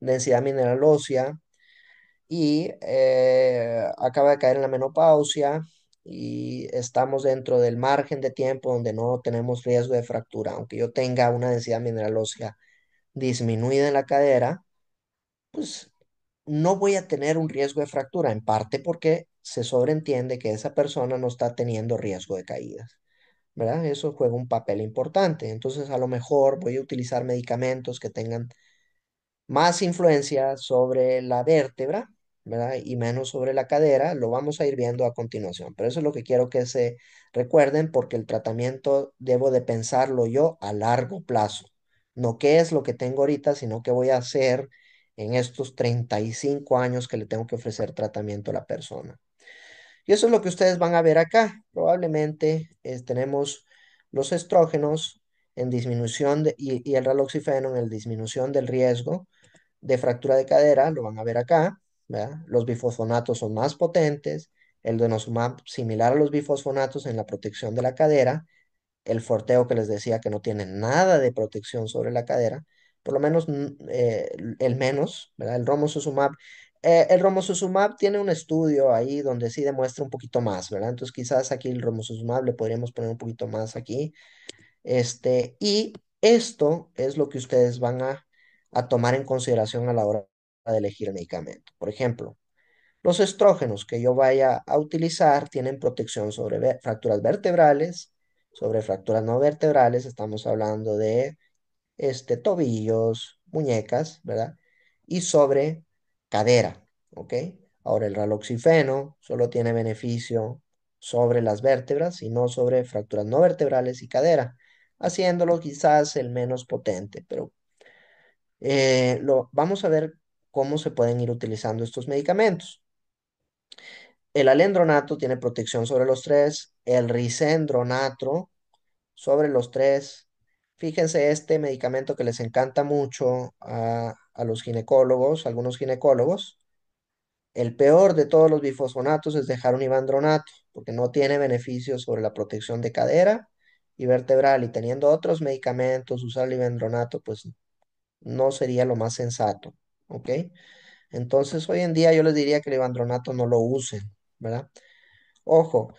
densidad mineral ósea y eh, acaba de caer en la menopausia y estamos dentro del margen de tiempo donde no tenemos riesgo de fractura. Aunque yo tenga una densidad mineral disminuida en la cadera, pues no voy a tener un riesgo de fractura, en parte porque se sobreentiende que esa persona no está teniendo riesgo de caídas. ¿Verdad? Eso juega un papel importante. Entonces, a lo mejor voy a utilizar medicamentos que tengan más influencia sobre la vértebra y menos sobre la cadera, lo vamos a ir viendo a continuación. Pero eso es lo que quiero que se recuerden porque el tratamiento debo de pensarlo yo a largo plazo. No qué es lo que tengo ahorita, sino qué voy a hacer en estos 35 años que le tengo que ofrecer tratamiento a la persona. Y eso es lo que ustedes van a ver acá. Probablemente eh, tenemos los estrógenos en disminución y, el raloxifeno en disminución del riesgo de fractura de cadera, lo van a ver acá los bifosfonatos son más potentes, el denosumab similar a los bifosfonatos en la protección de la cadera, el forteo que les decía que no tiene nada de protección sobre la cadera, por lo menos eh, el menos, El romosuzumab. Eh, el romosuzumab tiene un estudio ahí donde sí demuestra un poquito más, ¿verdad? Entonces quizás aquí el romosuzumab le podríamos poner un poquito más aquí. Este, y esto es lo que ustedes van a, a tomar en consideración a la hora de elegir medicamento. Por ejemplo, los estrógenos que yo vaya a utilizar tienen protección sobre fracturas vertebrales, sobre fracturas no vertebrales, estamos hablando de este, tobillos, muñecas, ¿verdad? Y sobre cadera, ¿ok? Ahora el raloxifeno solo tiene beneficio sobre las vértebras y no sobre fracturas no vertebrales y cadera, haciéndolo quizás el menos potente, pero eh, lo, vamos a ver cómo se pueden ir utilizando estos medicamentos. El alendronato tiene protección sobre los tres, el risendronato sobre los tres. Fíjense este medicamento que les encanta mucho a, los ginecólogos, algunos ginecólogos. El peor de todos los bifosfonatos es dejar un ibandronato porque no tiene beneficios sobre la protección de cadera y vertebral. Y teniendo otros medicamentos, usar el ibandronato pues no sería lo más sensato. ¿ok? Entonces hoy en día yo les diría que el ibandronato no lo usen, ¿verdad? Ojo,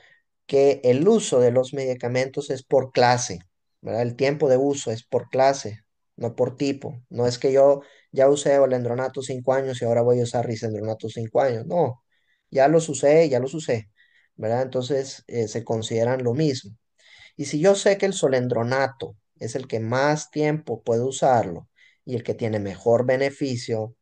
que el uso de los medicamentos es por clase, ¿verdad? El tiempo de uso es por clase, no por tipo. No es que yo ya usé olendronato cinco años y ahora voy a usar risendronato cinco años. No, ya los usé, ya los usé, ¿verdad? Entonces eh, se consideran lo mismo. Y si yo sé que el solendronato es el que más tiempo puede usarlo y el que tiene mejor beneficio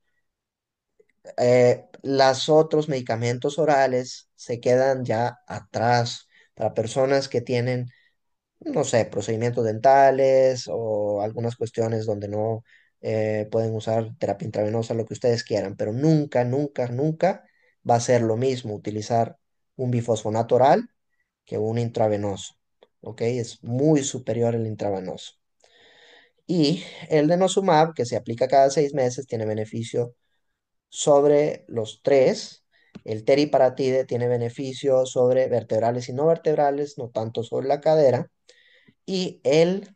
eh, los otros medicamentos orales se quedan ya atrás para personas que tienen, no sé, procedimientos dentales o algunas cuestiones donde no eh, pueden usar terapia intravenosa, lo que ustedes quieran, pero nunca, nunca, nunca va a ser lo mismo utilizar un bifosfonato oral que un intravenoso. ¿Ok? Es muy superior el intravenoso. Y el denosumab, que se aplica cada seis meses, tiene beneficio sobre los tres. El teriparatide tiene beneficios sobre vertebrales y no vertebrales, no tanto sobre la cadera. Y el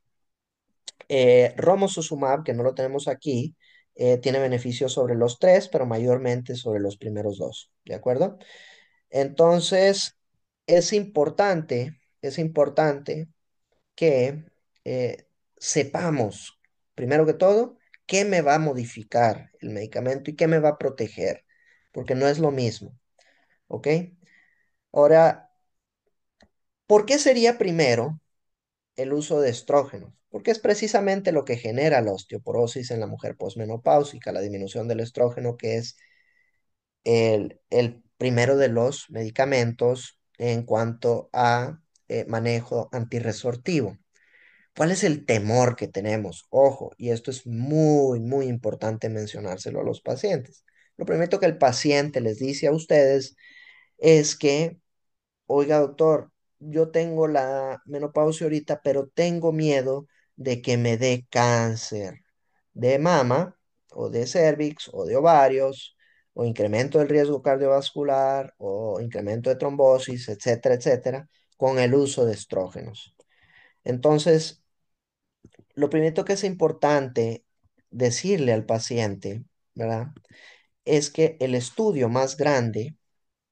eh, romosuzumab, que no lo tenemos aquí, eh, tiene beneficios sobre los tres, pero mayormente sobre los primeros dos, ¿de acuerdo? Entonces, es importante, es importante que eh, sepamos, primero que todo, qué me va a modificar el medicamento y qué me va a proteger, porque no es lo mismo. ¿Ok? Ahora, ¿por qué sería primero el uso de estrógenos? Porque es precisamente lo que genera la osteoporosis en la mujer posmenopáusica, la disminución del estrógeno, que es el, primero de los medicamentos en cuanto a eh, manejo antirresortivo. ¿Cuál es el temor que tenemos? Ojo, y esto es muy, muy importante mencionárselo a los pacientes. Lo primero que el paciente les dice a ustedes es que, oiga doctor, yo tengo la menopausia ahorita, pero tengo miedo de que me dé cáncer de mama o de cervix o de ovarios o incremento del riesgo cardiovascular o incremento de trombosis, etcétera, etcétera, con el uso de estrógenos. Entonces, lo primero que es importante decirle al paciente, ¿verdad? Es que el estudio más grande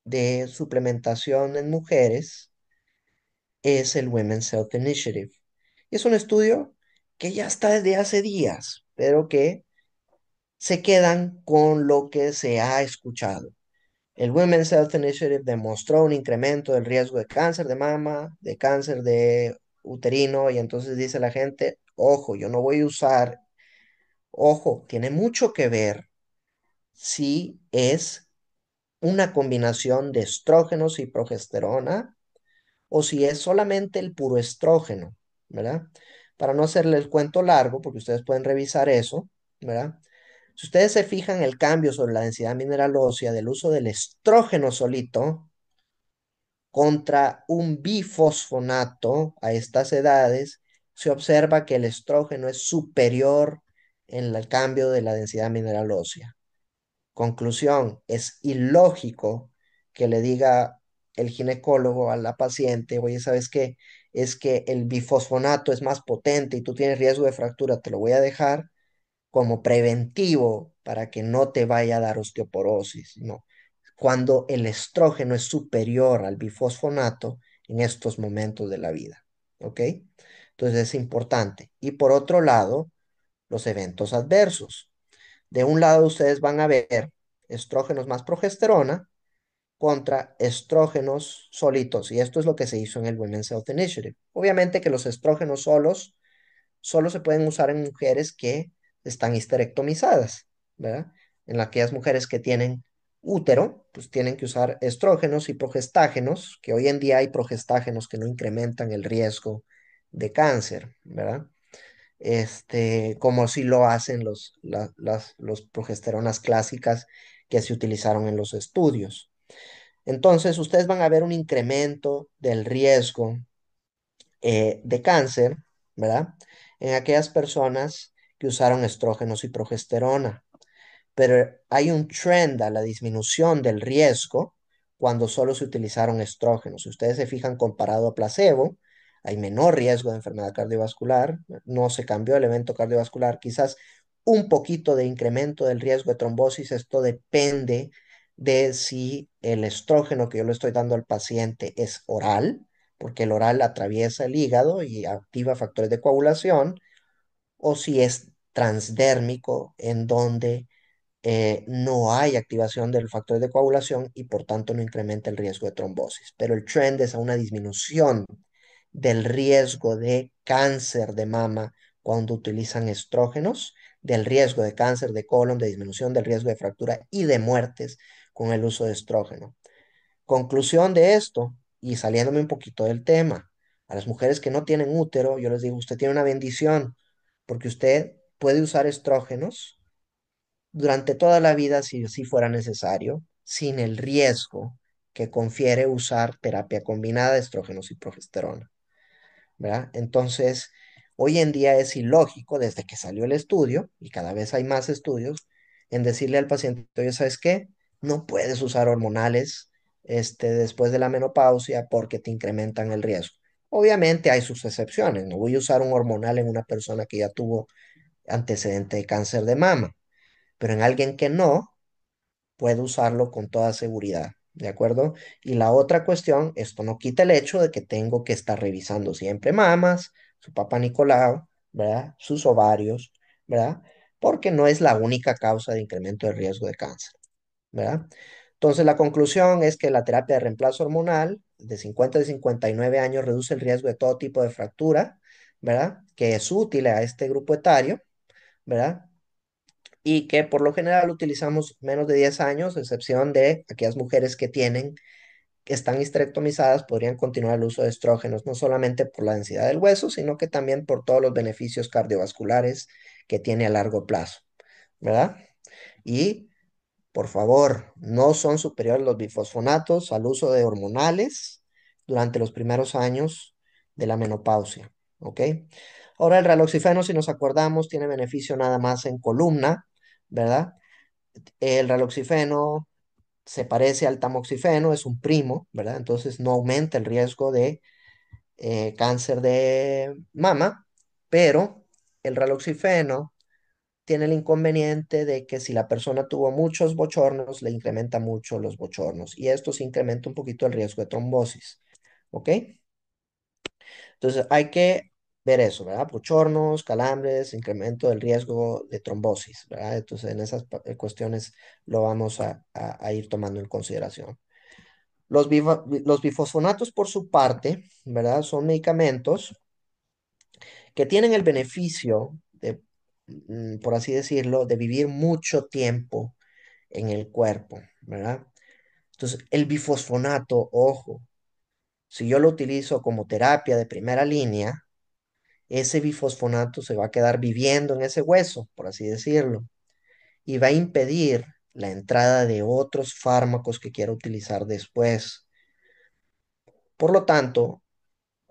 de suplementación en mujeres es el Women's Health Initiative. Es un estudio que ya está desde hace días, pero que se quedan con lo que se ha escuchado. El Women's Health Initiative demostró un incremento del riesgo de cáncer de mama, de cáncer de uterino, y entonces dice la gente, Ojo, yo no voy a usar, ojo, tiene mucho que ver si es una combinación de estrógenos y progesterona o si es solamente el puro estrógeno, ¿verdad? Para no hacerle el cuento largo, porque ustedes pueden revisar eso, ¿verdad? Si ustedes se fijan el cambio sobre la densidad mineral ósea del uso del estrógeno solito contra un bifosfonato a estas edades, se observa que el estrógeno es superior en el cambio de la densidad mineral ósea. Conclusión, es ilógico que le diga el ginecólogo a la paciente, oye, ¿sabes qué? Es que el bifosfonato es más potente y tú tienes riesgo de fractura, te lo voy a dejar como preventivo para que no te vaya a dar osteoporosis, ¿no? Cuando el estrógeno es superior al bifosfonato en estos momentos de la vida, ¿ok? Entonces es importante. Y por otro lado, los eventos adversos. De un lado ustedes van a ver estrógenos más progesterona contra estrógenos solitos. Y esto es lo que se hizo en el Women's Health Initiative. Obviamente que los estrógenos solos solo se pueden usar en mujeres que están histerectomizadas, ¿verdad? En aquellas mujeres que tienen útero, pues tienen que usar estrógenos y progestágenos, que hoy en día hay progestágenos que no incrementan el riesgo de cáncer, ¿verdad? Este, como si lo hacen los, las los progesteronas clásicas que se utilizaron en los estudios. Entonces, ustedes van a ver un incremento del riesgo eh, de cáncer, ¿verdad? En aquellas personas que usaron estrógenos y progesterona. Pero hay un trend a la disminución del riesgo cuando solo se utilizaron estrógenos. Si ustedes se fijan comparado a placebo, hay menor riesgo de enfermedad cardiovascular, no se cambió el evento cardiovascular, quizás un poquito de incremento del riesgo de trombosis, esto depende de si el estrógeno que yo le estoy dando al paciente es oral, porque el oral atraviesa el hígado y activa factores de coagulación, o si es transdérmico, en donde eh, no hay activación del factor de coagulación y por tanto no incrementa el riesgo de trombosis. Pero el trend es a una disminución del riesgo de cáncer de mama cuando utilizan estrógenos, del riesgo de cáncer de colon, de disminución del riesgo de fractura y de muertes con el uso de estrógeno. Conclusión de esto, y saliéndome un poquito del tema, a las mujeres que no tienen útero, yo les digo, usted tiene una bendición, porque usted puede usar estrógenos durante toda la vida si, si fuera necesario, sin el riesgo que confiere usar terapia combinada de estrógenos y progesterona. Entonces, hoy en día es ilógico, desde que salió el estudio, y cada vez hay más estudios, en decirle al paciente, oye, ¿sabes qué? No puedes usar hormonales este, después de la menopausia porque te incrementan el riesgo. Obviamente hay sus excepciones, no voy a usar un hormonal en una persona que ya tuvo antecedente de cáncer de mama, pero en alguien que no, puedo usarlo con toda seguridad. ¿de acuerdo? Y la otra cuestión, esto no quita el hecho de que tengo que estar revisando siempre mamas, su papá Nicolau, ¿verdad? Sus ovarios, ¿verdad? Porque no es la única causa de incremento de riesgo de cáncer, ¿verdad? Entonces, la conclusión es que la terapia de reemplazo hormonal de 50 a 59 años reduce el riesgo de todo tipo de fractura, ¿verdad? Que es útil a este grupo etario, ¿verdad? y que por lo general utilizamos menos de 10 años, excepción de aquellas mujeres que tienen, que están histerectomizadas, podrían continuar el uso de estrógenos, no solamente por la densidad del hueso, sino que también por todos los beneficios cardiovasculares que tiene a largo plazo, ¿verdad? Y, por favor, no son superiores los bifosfonatos al uso de hormonales durante los primeros años de la menopausia, ¿ok? Ahora el raloxifeno, si nos acordamos, tiene beneficio nada más en columna, ¿verdad? El raloxifeno se parece al tamoxifeno, es un primo, ¿verdad? Entonces no aumenta el riesgo de eh, cáncer de mama, pero el raloxifeno tiene el inconveniente de que si la persona tuvo muchos bochornos, le incrementa mucho los bochornos y esto se incrementa un poquito el riesgo de trombosis, ¿ok? Entonces hay que ver eso, ¿verdad? Puchornos, calambres, incremento del riesgo de trombosis, ¿verdad? Entonces, en esas eh, cuestiones lo vamos a, ir tomando en consideración. Los, bifosfonatos, por su parte, ¿verdad? Son medicamentos que tienen el beneficio de, mm, por así decirlo, de vivir mucho tiempo en el cuerpo, ¿verdad? Entonces, el bifosfonato, ojo, si yo lo utilizo como terapia de primera línea, ese bifosfonato se va a quedar viviendo en ese hueso, por así decirlo, y va a impedir la entrada de otros fármacos que quiera utilizar después. Por lo tanto,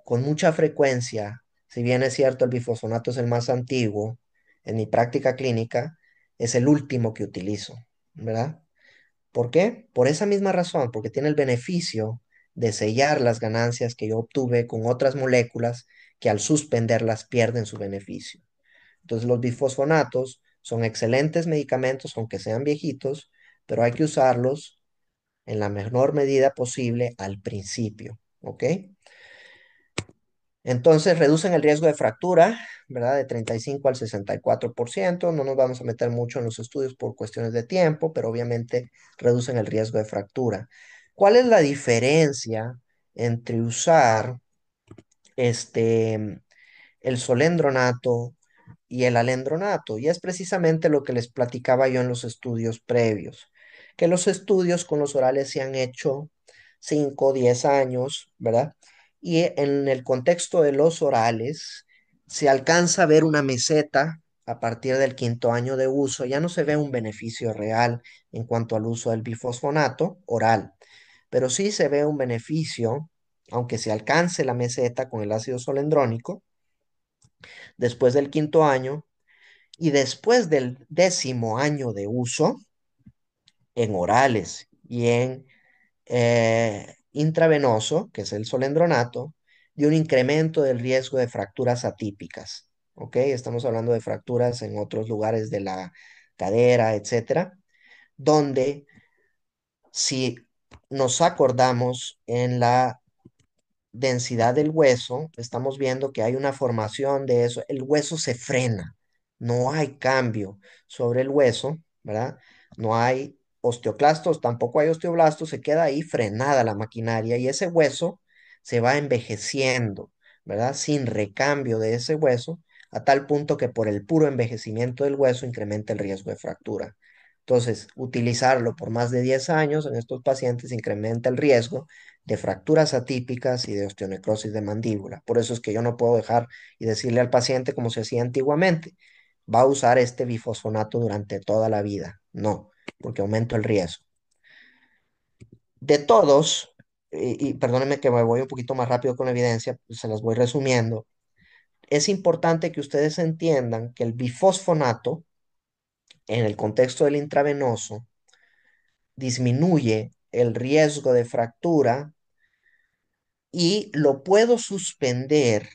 con mucha frecuencia, si bien es cierto el bifosfonato es el más antiguo, en mi práctica clínica es el último que utilizo, ¿verdad? ¿Por qué? Por esa misma razón, porque tiene el beneficio de sellar las ganancias que yo obtuve con otras moléculas que al suspenderlas pierden su beneficio. Entonces los bifosfonatos son excelentes medicamentos, aunque sean viejitos, pero hay que usarlos en la menor medida posible al principio, ¿ok? Entonces reducen el riesgo de fractura, ¿verdad? De 35 al 64%. No nos vamos a meter mucho en los estudios por cuestiones de tiempo, pero obviamente reducen el riesgo de fractura. ¿Cuál es la diferencia entre usar este, el solendronato y el alendronato. Y es precisamente lo que les platicaba yo en los estudios previos, que los estudios con los orales se han hecho 5, 10 años, ¿verdad? Y en el contexto de los orales se alcanza a ver una meseta a partir del quinto año de uso, ya no se ve un beneficio real en cuanto al uso del bifosfonato oral, pero sí se ve un beneficio aunque se alcance la meseta con el ácido solendrónico, después del quinto año y después del décimo año de uso en orales y en eh, intravenoso, que es el solendronato, de un incremento del riesgo de fracturas atípicas. ¿ok? Estamos hablando de fracturas en otros lugares de la cadera, etcétera, donde si nos acordamos en la densidad del hueso, estamos viendo que hay una formación de eso, el hueso se frena, no hay cambio sobre el hueso, ¿verdad? No hay osteoclastos, tampoco hay osteoblastos, se queda ahí frenada la maquinaria y ese hueso se va envejeciendo, ¿verdad? Sin recambio de ese hueso, a tal punto que por el puro envejecimiento del hueso incrementa el riesgo de fractura. Entonces, utilizarlo por más de 10 años en estos pacientes incrementa el riesgo de fracturas atípicas y de osteonecrosis de mandíbula. Por eso es que yo no puedo dejar y decirle al paciente como se hacía antiguamente, va a usar este bifosfonato durante toda la vida. No, porque aumenta el riesgo. De todos, y, perdónenme que me voy un poquito más rápido con la evidencia, se las voy resumiendo, es importante que ustedes entiendan que el bifosfonato, en el contexto del intravenoso, disminuye el riesgo de fractura y lo puedo suspender,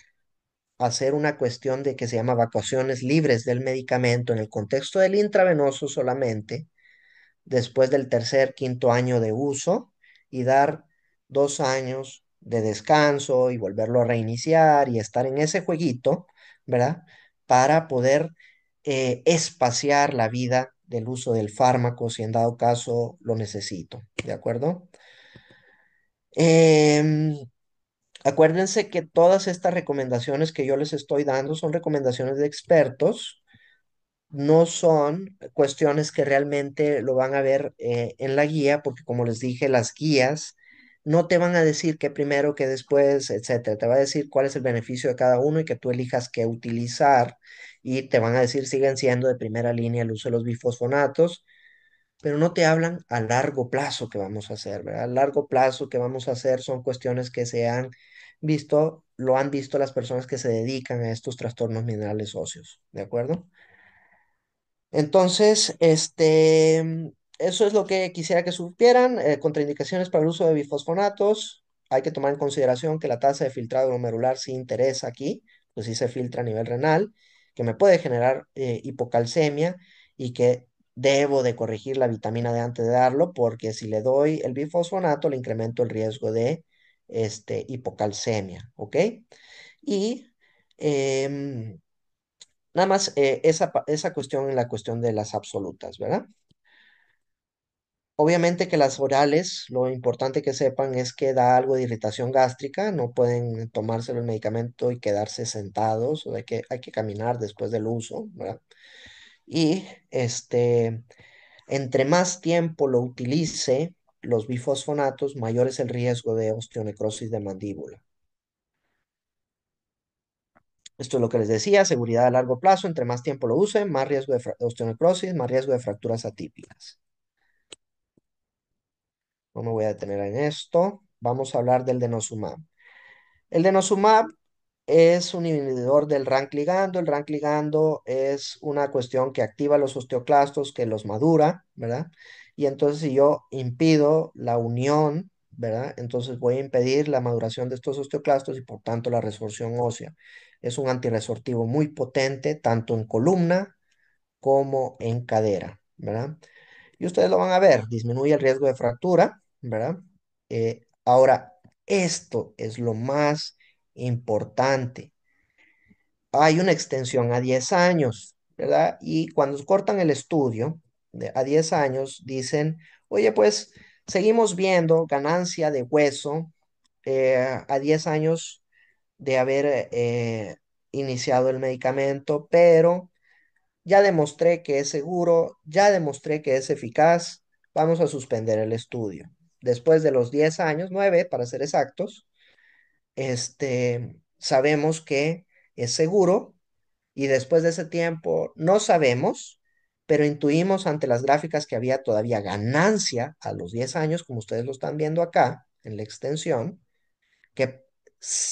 hacer una cuestión de que se llama vacaciones libres del medicamento en el contexto del intravenoso solamente, después del tercer, quinto año de uso y dar dos años de descanso y volverlo a reiniciar y estar en ese jueguito, ¿verdad? Para poder eh, espaciar la vida del uso del fármaco si en dado caso lo necesito, ¿de acuerdo? Eh, Acuérdense que todas estas recomendaciones que yo les estoy dando son recomendaciones de expertos, no son cuestiones que realmente lo van a ver eh, en la guía, porque como les dije, las guías no te van a decir que primero, que después, etcétera. Te va a decir cuál es el beneficio de cada uno y que tú elijas qué utilizar. Y te van a decir, siguen siendo de primera línea el uso de los bifosfonatos, pero no te hablan a largo plazo que vamos a hacer, ¿verdad? A largo plazo que vamos a hacer son cuestiones que sean visto, lo han visto las personas que se dedican a estos trastornos minerales óseos, ¿de acuerdo? Entonces, este, eso es lo que quisiera que supieran. Eh, contraindicaciones para el uso de bifosfonatos. Hay que tomar en consideración que la tasa de filtrado glomerular sí interesa aquí, pues sí se filtra a nivel renal, que me puede generar eh, hipocalcemia y que debo de corregir la vitamina D antes de darlo, porque si le doy el bifosfonato, le incremento el riesgo de este, hipocalcemia, ¿ok? Y em, nada más eh, esa, cuestión en la cuestión de las absolutas, ¿verdad? Obviamente que las orales, lo importante que sepan es que da algo de irritación gástrica, no pueden tomárselo el medicamento y quedarse sentados, o hay que, hay que caminar después del uso, ¿verdad? Y este, entre más tiempo lo utilice, los bifosfonatos, mayor es el riesgo de osteonecrosis de mandíbula. Esto es lo que les decía, seguridad a largo plazo, entre más tiempo lo usen, más riesgo de osteonecrosis, más riesgo de fracturas atípicas. No me voy a detener en esto. Vamos a hablar del denosumab. El denosumab es un inhibidor del rank ligando. El rank ligando es una cuestión que activa los osteoclastos, que los madura, ¿verdad? Y entonces si yo impido la unión, ¿verdad? Entonces voy a impedir la maduración de estos osteoclastos y por tanto la resorción ósea. Es un antiresortivo muy potente, tanto en columna como en cadera, ¿verdad? Y ustedes lo van a ver, disminuye el riesgo de fractura, ¿verdad? Eh, ahora, esto es lo más importante. Hay una extensión a 10 años, ¿verdad? Y cuando cortan el estudio, a 10 años dicen, oye, pues seguimos viendo ganancia de hueso eh, a 10 años de haber eh, iniciado el medicamento, pero ya demostré que es seguro, ya demostré que es eficaz, vamos a suspender el estudio. Después de los 10 años, 9 para ser exactos, este, sabemos que es seguro y después de ese tiempo no sabemos pero intuimos ante las gráficas que había todavía ganancia a los 10 años, como ustedes lo están viendo acá en la extensión, que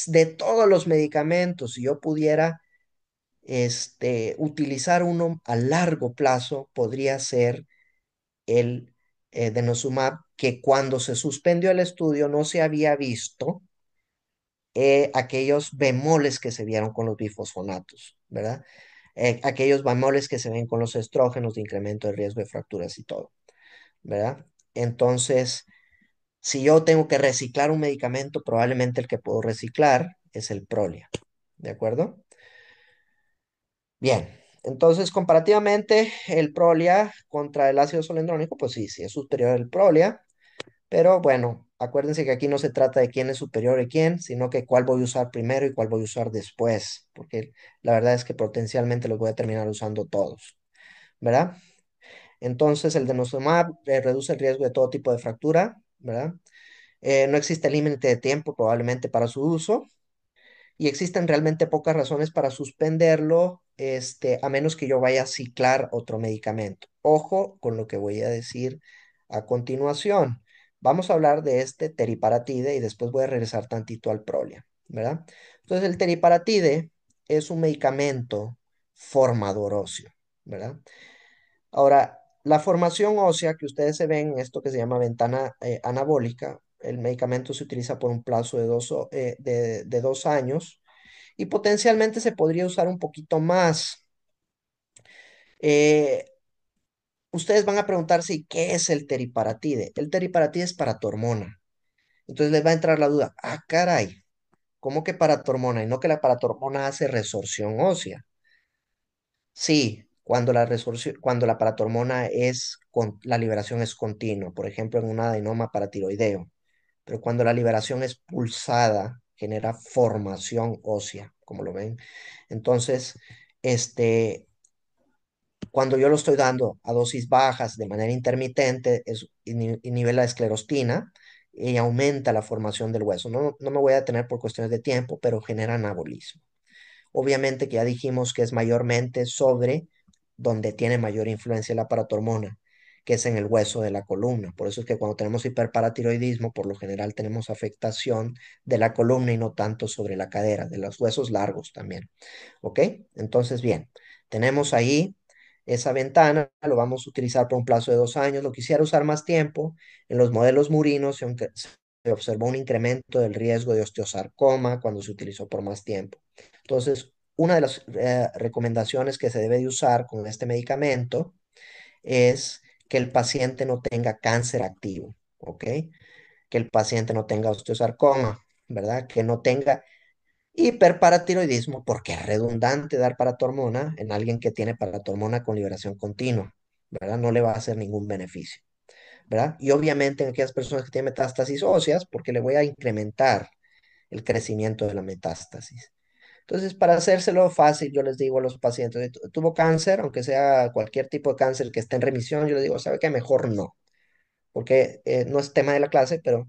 de todos los medicamentos, si yo pudiera este, utilizar uno a largo plazo, podría ser el eh, denosumab, que cuando se suspendió el estudio no se había visto eh, aquellos bemoles que se vieron con los bifosfonatos, ¿verdad? Eh, aquellos bamoles que se ven con los estrógenos de incremento de riesgo de fracturas y todo, ¿verdad? Entonces, si yo tengo que reciclar un medicamento, probablemente el que puedo reciclar es el Prolia, ¿de acuerdo? Bien, entonces comparativamente el Prolia contra el ácido solendrónico, pues sí, sí es superior al Prolia, pero bueno, Acuérdense que aquí no se trata de quién es superior a quién, sino que cuál voy a usar primero y cuál voy a usar después, porque la verdad es que potencialmente los voy a terminar usando todos, ¿verdad? Entonces, el denosumab eh, reduce el riesgo de todo tipo de fractura, ¿verdad? Eh, no existe límite de tiempo probablemente para su uso y existen realmente pocas razones para suspenderlo, este, a menos que yo vaya a ciclar otro medicamento. Ojo con lo que voy a decir a continuación. Vamos a hablar de este teriparatide y después voy a regresar tantito al prolia, ¿verdad? Entonces el teriparatide es un medicamento formador óseo, ¿verdad? Ahora, la formación ósea que ustedes se ven, esto que se llama ventana eh, anabólica, el medicamento se utiliza por un plazo de dos, eh, de, años y potencialmente se podría usar un poquito más. Eh, ustedes van a preguntarse, ¿qué es el teriparatide? El teriparatide es para Entonces les va a entrar la duda, ah, caray, ¿cómo que paratormona? Y no que la paratormona hace resorción ósea. Sí, cuando la, cuando la paratormona es, con la liberación es continua, por ejemplo, en una adenoma paratiroideo, pero cuando la liberación es pulsada, genera formación ósea, como lo ven. Entonces, este, cuando yo lo estoy dando a dosis bajas de manera intermitente, es, nivel la esclerostina y aumenta la formación del hueso. No, no me voy a detener por cuestiones de tiempo, pero genera anabolismo. Obviamente que ya dijimos que es mayormente sobre donde tiene mayor influencia la paratormona, que es en el hueso de la columna. Por eso es que cuando tenemos hiperparatiroidismo, por lo general tenemos afectación de la columna y no tanto sobre la cadera, de los huesos largos también. ¿Ok? Entonces, bien, tenemos ahí esa ventana, lo vamos a utilizar por un plazo de dos años, lo quisiera usar más tiempo, en los modelos murinos se, se observó un incremento del riesgo de osteosarcoma cuando se utilizó por más tiempo. Entonces, una de las eh, recomendaciones que se debe de usar con este medicamento es que el paciente no tenga cáncer activo, ¿ok? Que el paciente no tenga osteosarcoma, ¿verdad? Que no tenga Hiperparatiroidismo, porque es redundante dar paratormona en alguien que tiene paratormona con liberación continua, ¿verdad? No le va a hacer ningún beneficio, ¿verdad? Y obviamente en aquellas personas que tienen metástasis óseas, porque le voy a incrementar el crecimiento de la metástasis. Entonces, para hacérselo fácil, yo les digo a los pacientes, tuvo cáncer, aunque sea cualquier tipo de cáncer que esté en remisión, yo les digo, ¿sabe qué? Mejor no, porque eh, no es tema de la clase, pero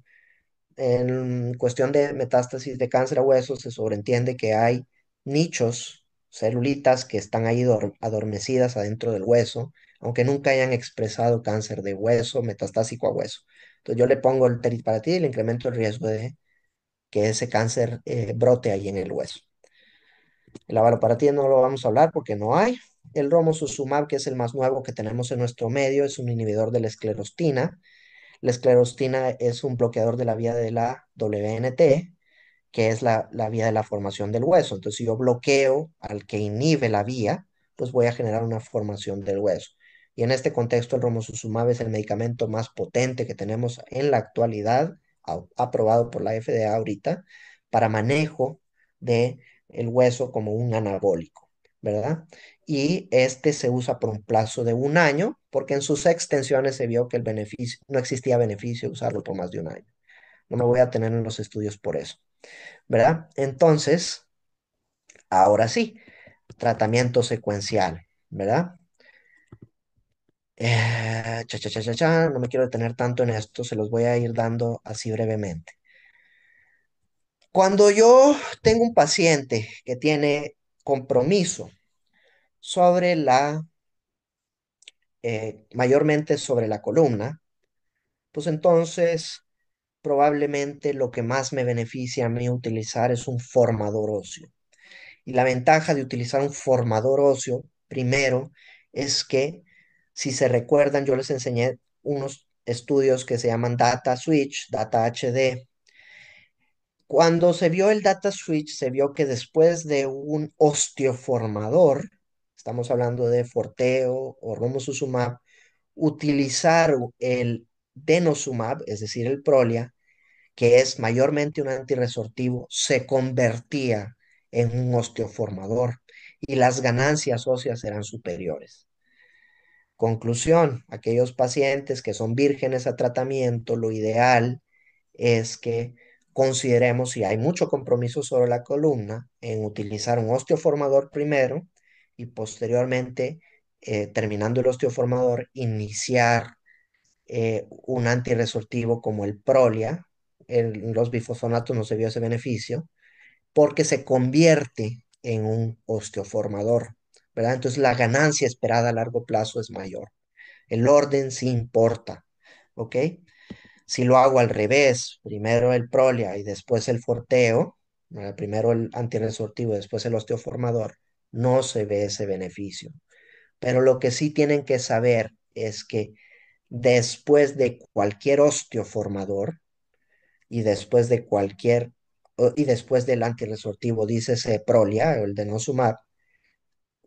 en cuestión de metástasis de cáncer a hueso, se sobreentiende que hay nichos, celulitas que están ahí adormecidas adentro del hueso, aunque nunca hayan expresado cáncer de hueso, metastásico a hueso. Entonces yo le pongo el teriparatide y le incremento el riesgo de que ese cáncer eh, brote ahí en el hueso. El ti no lo vamos a hablar porque no hay. El romosuzumab, que es el más nuevo que tenemos en nuestro medio, es un inhibidor de la esclerostina la esclerostina es un bloqueador de la vía de la WNT, que es la, vía de la formación del hueso. Entonces, si yo bloqueo al que inhibe la vía, pues voy a generar una formación del hueso. Y en este contexto, el romosuzumab es el medicamento más potente que tenemos en la actualidad, aprobado por la FDA ahorita, para manejo del el hueso como un anabólico, ¿verdad? Y este se usa por un plazo de un año porque en sus extensiones se vio que el beneficio, no existía beneficio usarlo por más de un año. No me voy a tener en los estudios por eso, ¿verdad? Entonces, ahora sí, tratamiento secuencial, ¿verdad? Eh, cha, cha, cha, cha, no me quiero detener tanto en esto, se los voy a ir dando así brevemente. Cuando yo tengo un paciente que tiene compromiso sobre la eh, mayormente sobre la columna, pues entonces probablemente lo que más me beneficia a mí utilizar es un formador óseo. Y la ventaja de utilizar un formador óseo, primero, es que, si se recuerdan, yo les enseñé unos estudios que se llaman Data Switch, Data HD. Cuando se vio el Data Switch, se vio que después de un osteoformador, estamos hablando de Forteo o Romosuzumab, utilizar el denosumab, es decir, el Prolia, que es mayormente un antiresortivo, se convertía en un osteoformador y las ganancias óseas eran superiores. Conclusión, aquellos pacientes que son vírgenes a tratamiento, lo ideal es que consideremos si hay mucho compromiso sobre la columna en utilizar un osteoformador primero y posteriormente, eh, terminando el osteoformador, iniciar eh, un antiresortivo como el Prolia. en los bifosfonatos no se vio ese beneficio porque se convierte en un osteoformador, ¿verdad? Entonces la ganancia esperada a largo plazo es mayor. El orden sí importa, ¿ok? Si lo hago al revés, primero el Prolia y después el Forteo, primero el antiresortivo y después el osteoformador, no se ve ese beneficio. Pero lo que sí tienen que saber es que después de cualquier osteoformador y después de cualquier y después del antiresortivo, dice Prolia, el de sumar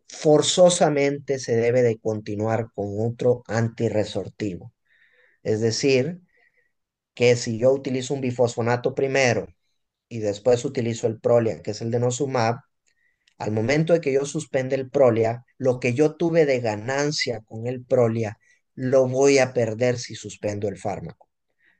forzosamente se debe de continuar con otro antiresortivo. Es decir, que si yo utilizo un bifosfonato primero y después utilizo el Prolia, que es el de sumar al momento de que yo suspende el Prolia, lo que yo tuve de ganancia con el Prolia, lo voy a perder si suspendo el fármaco.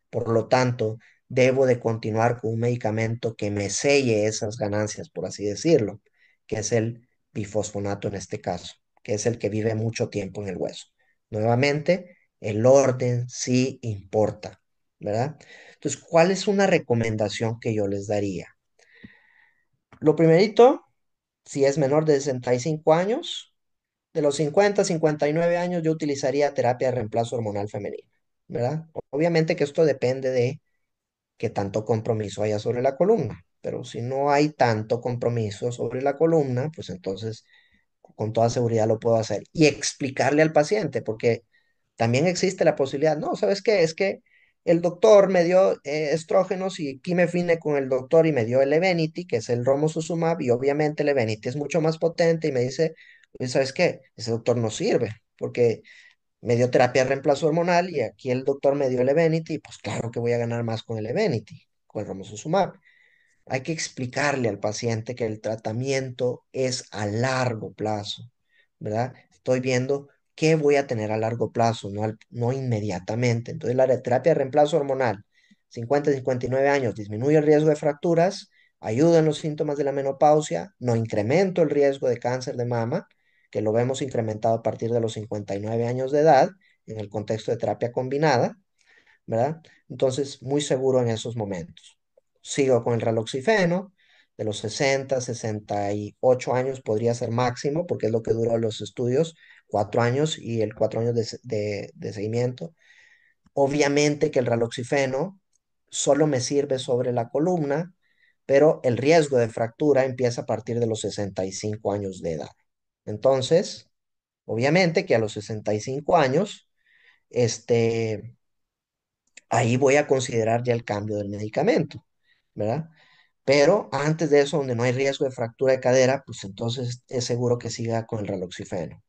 Por lo tanto, debo de continuar con un medicamento que me selle esas ganancias, por así decirlo, que es el bifosfonato en este caso, que es el que vive mucho tiempo en el hueso. Nuevamente, el orden sí importa, ¿verdad? Entonces, ¿cuál es una recomendación que yo les daría? Lo primerito, si es menor de 65 años, de los 50 a 59 años yo utilizaría terapia de reemplazo hormonal femenina, ¿verdad? Obviamente que esto depende de que tanto compromiso haya sobre la columna, pero si no hay tanto compromiso sobre la columna, pues entonces con toda seguridad lo puedo hacer y explicarle al paciente, porque también existe la posibilidad, no, ¿sabes qué? Es que el doctor me dio eh, estrógenos y aquí me finé con el doctor y me dio el Evenity, que es el Romosuzumab, y obviamente el Evenity es mucho más potente y me dice, ¿sabes qué? Ese doctor no sirve, porque me dio terapia de reemplazo hormonal y aquí el doctor me dio el y pues claro que voy a ganar más con el Evenity, con el Romosuzumab. Hay que explicarle al paciente que el tratamiento es a largo plazo, ¿verdad? Estoy viendo qué voy a tener a largo plazo, no, no inmediatamente. Entonces, la terapia de reemplazo hormonal, 50, 59 años, disminuye el riesgo de fracturas, ayuda en los síntomas de la menopausia, no incremento el riesgo de cáncer de mama, que lo vemos incrementado a partir de los 59 años de edad en el contexto de terapia combinada, ¿verdad? Entonces, muy seguro en esos momentos. Sigo con el raloxifeno, de los 60, 68 años podría ser máximo, porque es lo que duró los estudios cuatro años y el cuatro años de, seguimiento. Obviamente que el raloxifeno solo me sirve sobre la columna, pero el riesgo de fractura empieza a partir de los 65 años de edad. Entonces, obviamente que a los 65 años, este, ahí voy a considerar ya el cambio del medicamento, ¿verdad? Pero antes de eso, donde no hay riesgo de fractura de cadera, pues entonces es seguro que siga con el raloxifeno.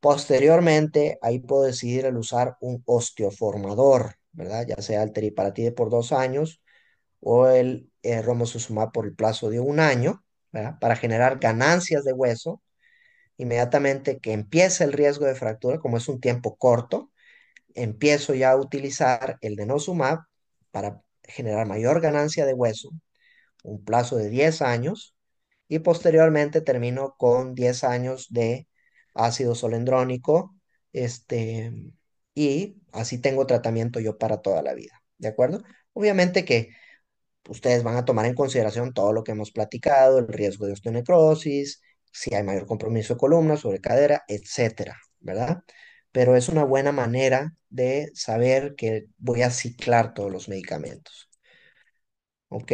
Posteriormente, ahí puedo decidir el usar un osteoformador, ¿verdad? Ya sea el teriparatide por dos años o el, su eh, romosuzumab por el plazo de un año, Para generar ganancias de hueso inmediatamente que empiece el riesgo de fractura, como es un tiempo corto, empiezo ya a utilizar el denosumab para generar mayor ganancia de hueso, un plazo de 10 años, y posteriormente termino con 10 años de ácido solendrónico, este, y así tengo tratamiento yo para toda la vida, ¿de acuerdo? Obviamente que ustedes van a tomar en consideración todo lo que hemos platicado, el riesgo de osteonecrosis, si hay mayor compromiso de columna, sobre cadera, etcétera, ¿verdad? Pero es una buena manera de saber que voy a ciclar todos los medicamentos. ¿Ok?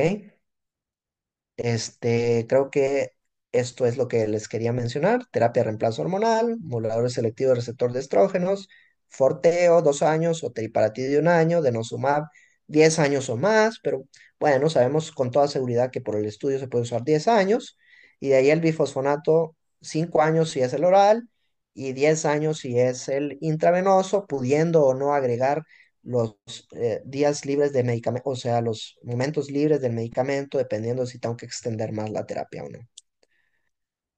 Este, creo que esto es lo que les quería mencionar, terapia de reemplazo hormonal, modulador selectivo de receptor de estrógenos, forteo, dos años, o triparatidio de un año, de denosumab, 10 años o más, pero bueno, sabemos con toda seguridad que por el estudio se puede usar 10 años, y de ahí el bifosfonato, cinco años si es el oral, y 10 años si es el intravenoso, pudiendo o no agregar los eh, días libres de medicamento, o sea, los momentos libres del medicamento, dependiendo si tengo que extender más la terapia o no.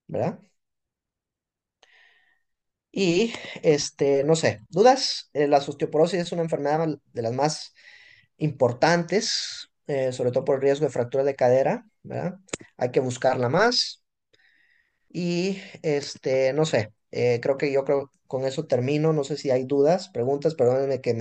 ¿verdad? Y, este, no sé, ¿dudas? Eh, la osteoporosis es una enfermedad de las más importantes, eh, sobre todo por el riesgo de fractura de cadera, ¿verdad? Hay que buscarla más. Y, este, no sé, eh, creo que yo creo con eso termino. No sé si hay dudas, preguntas, perdónenme que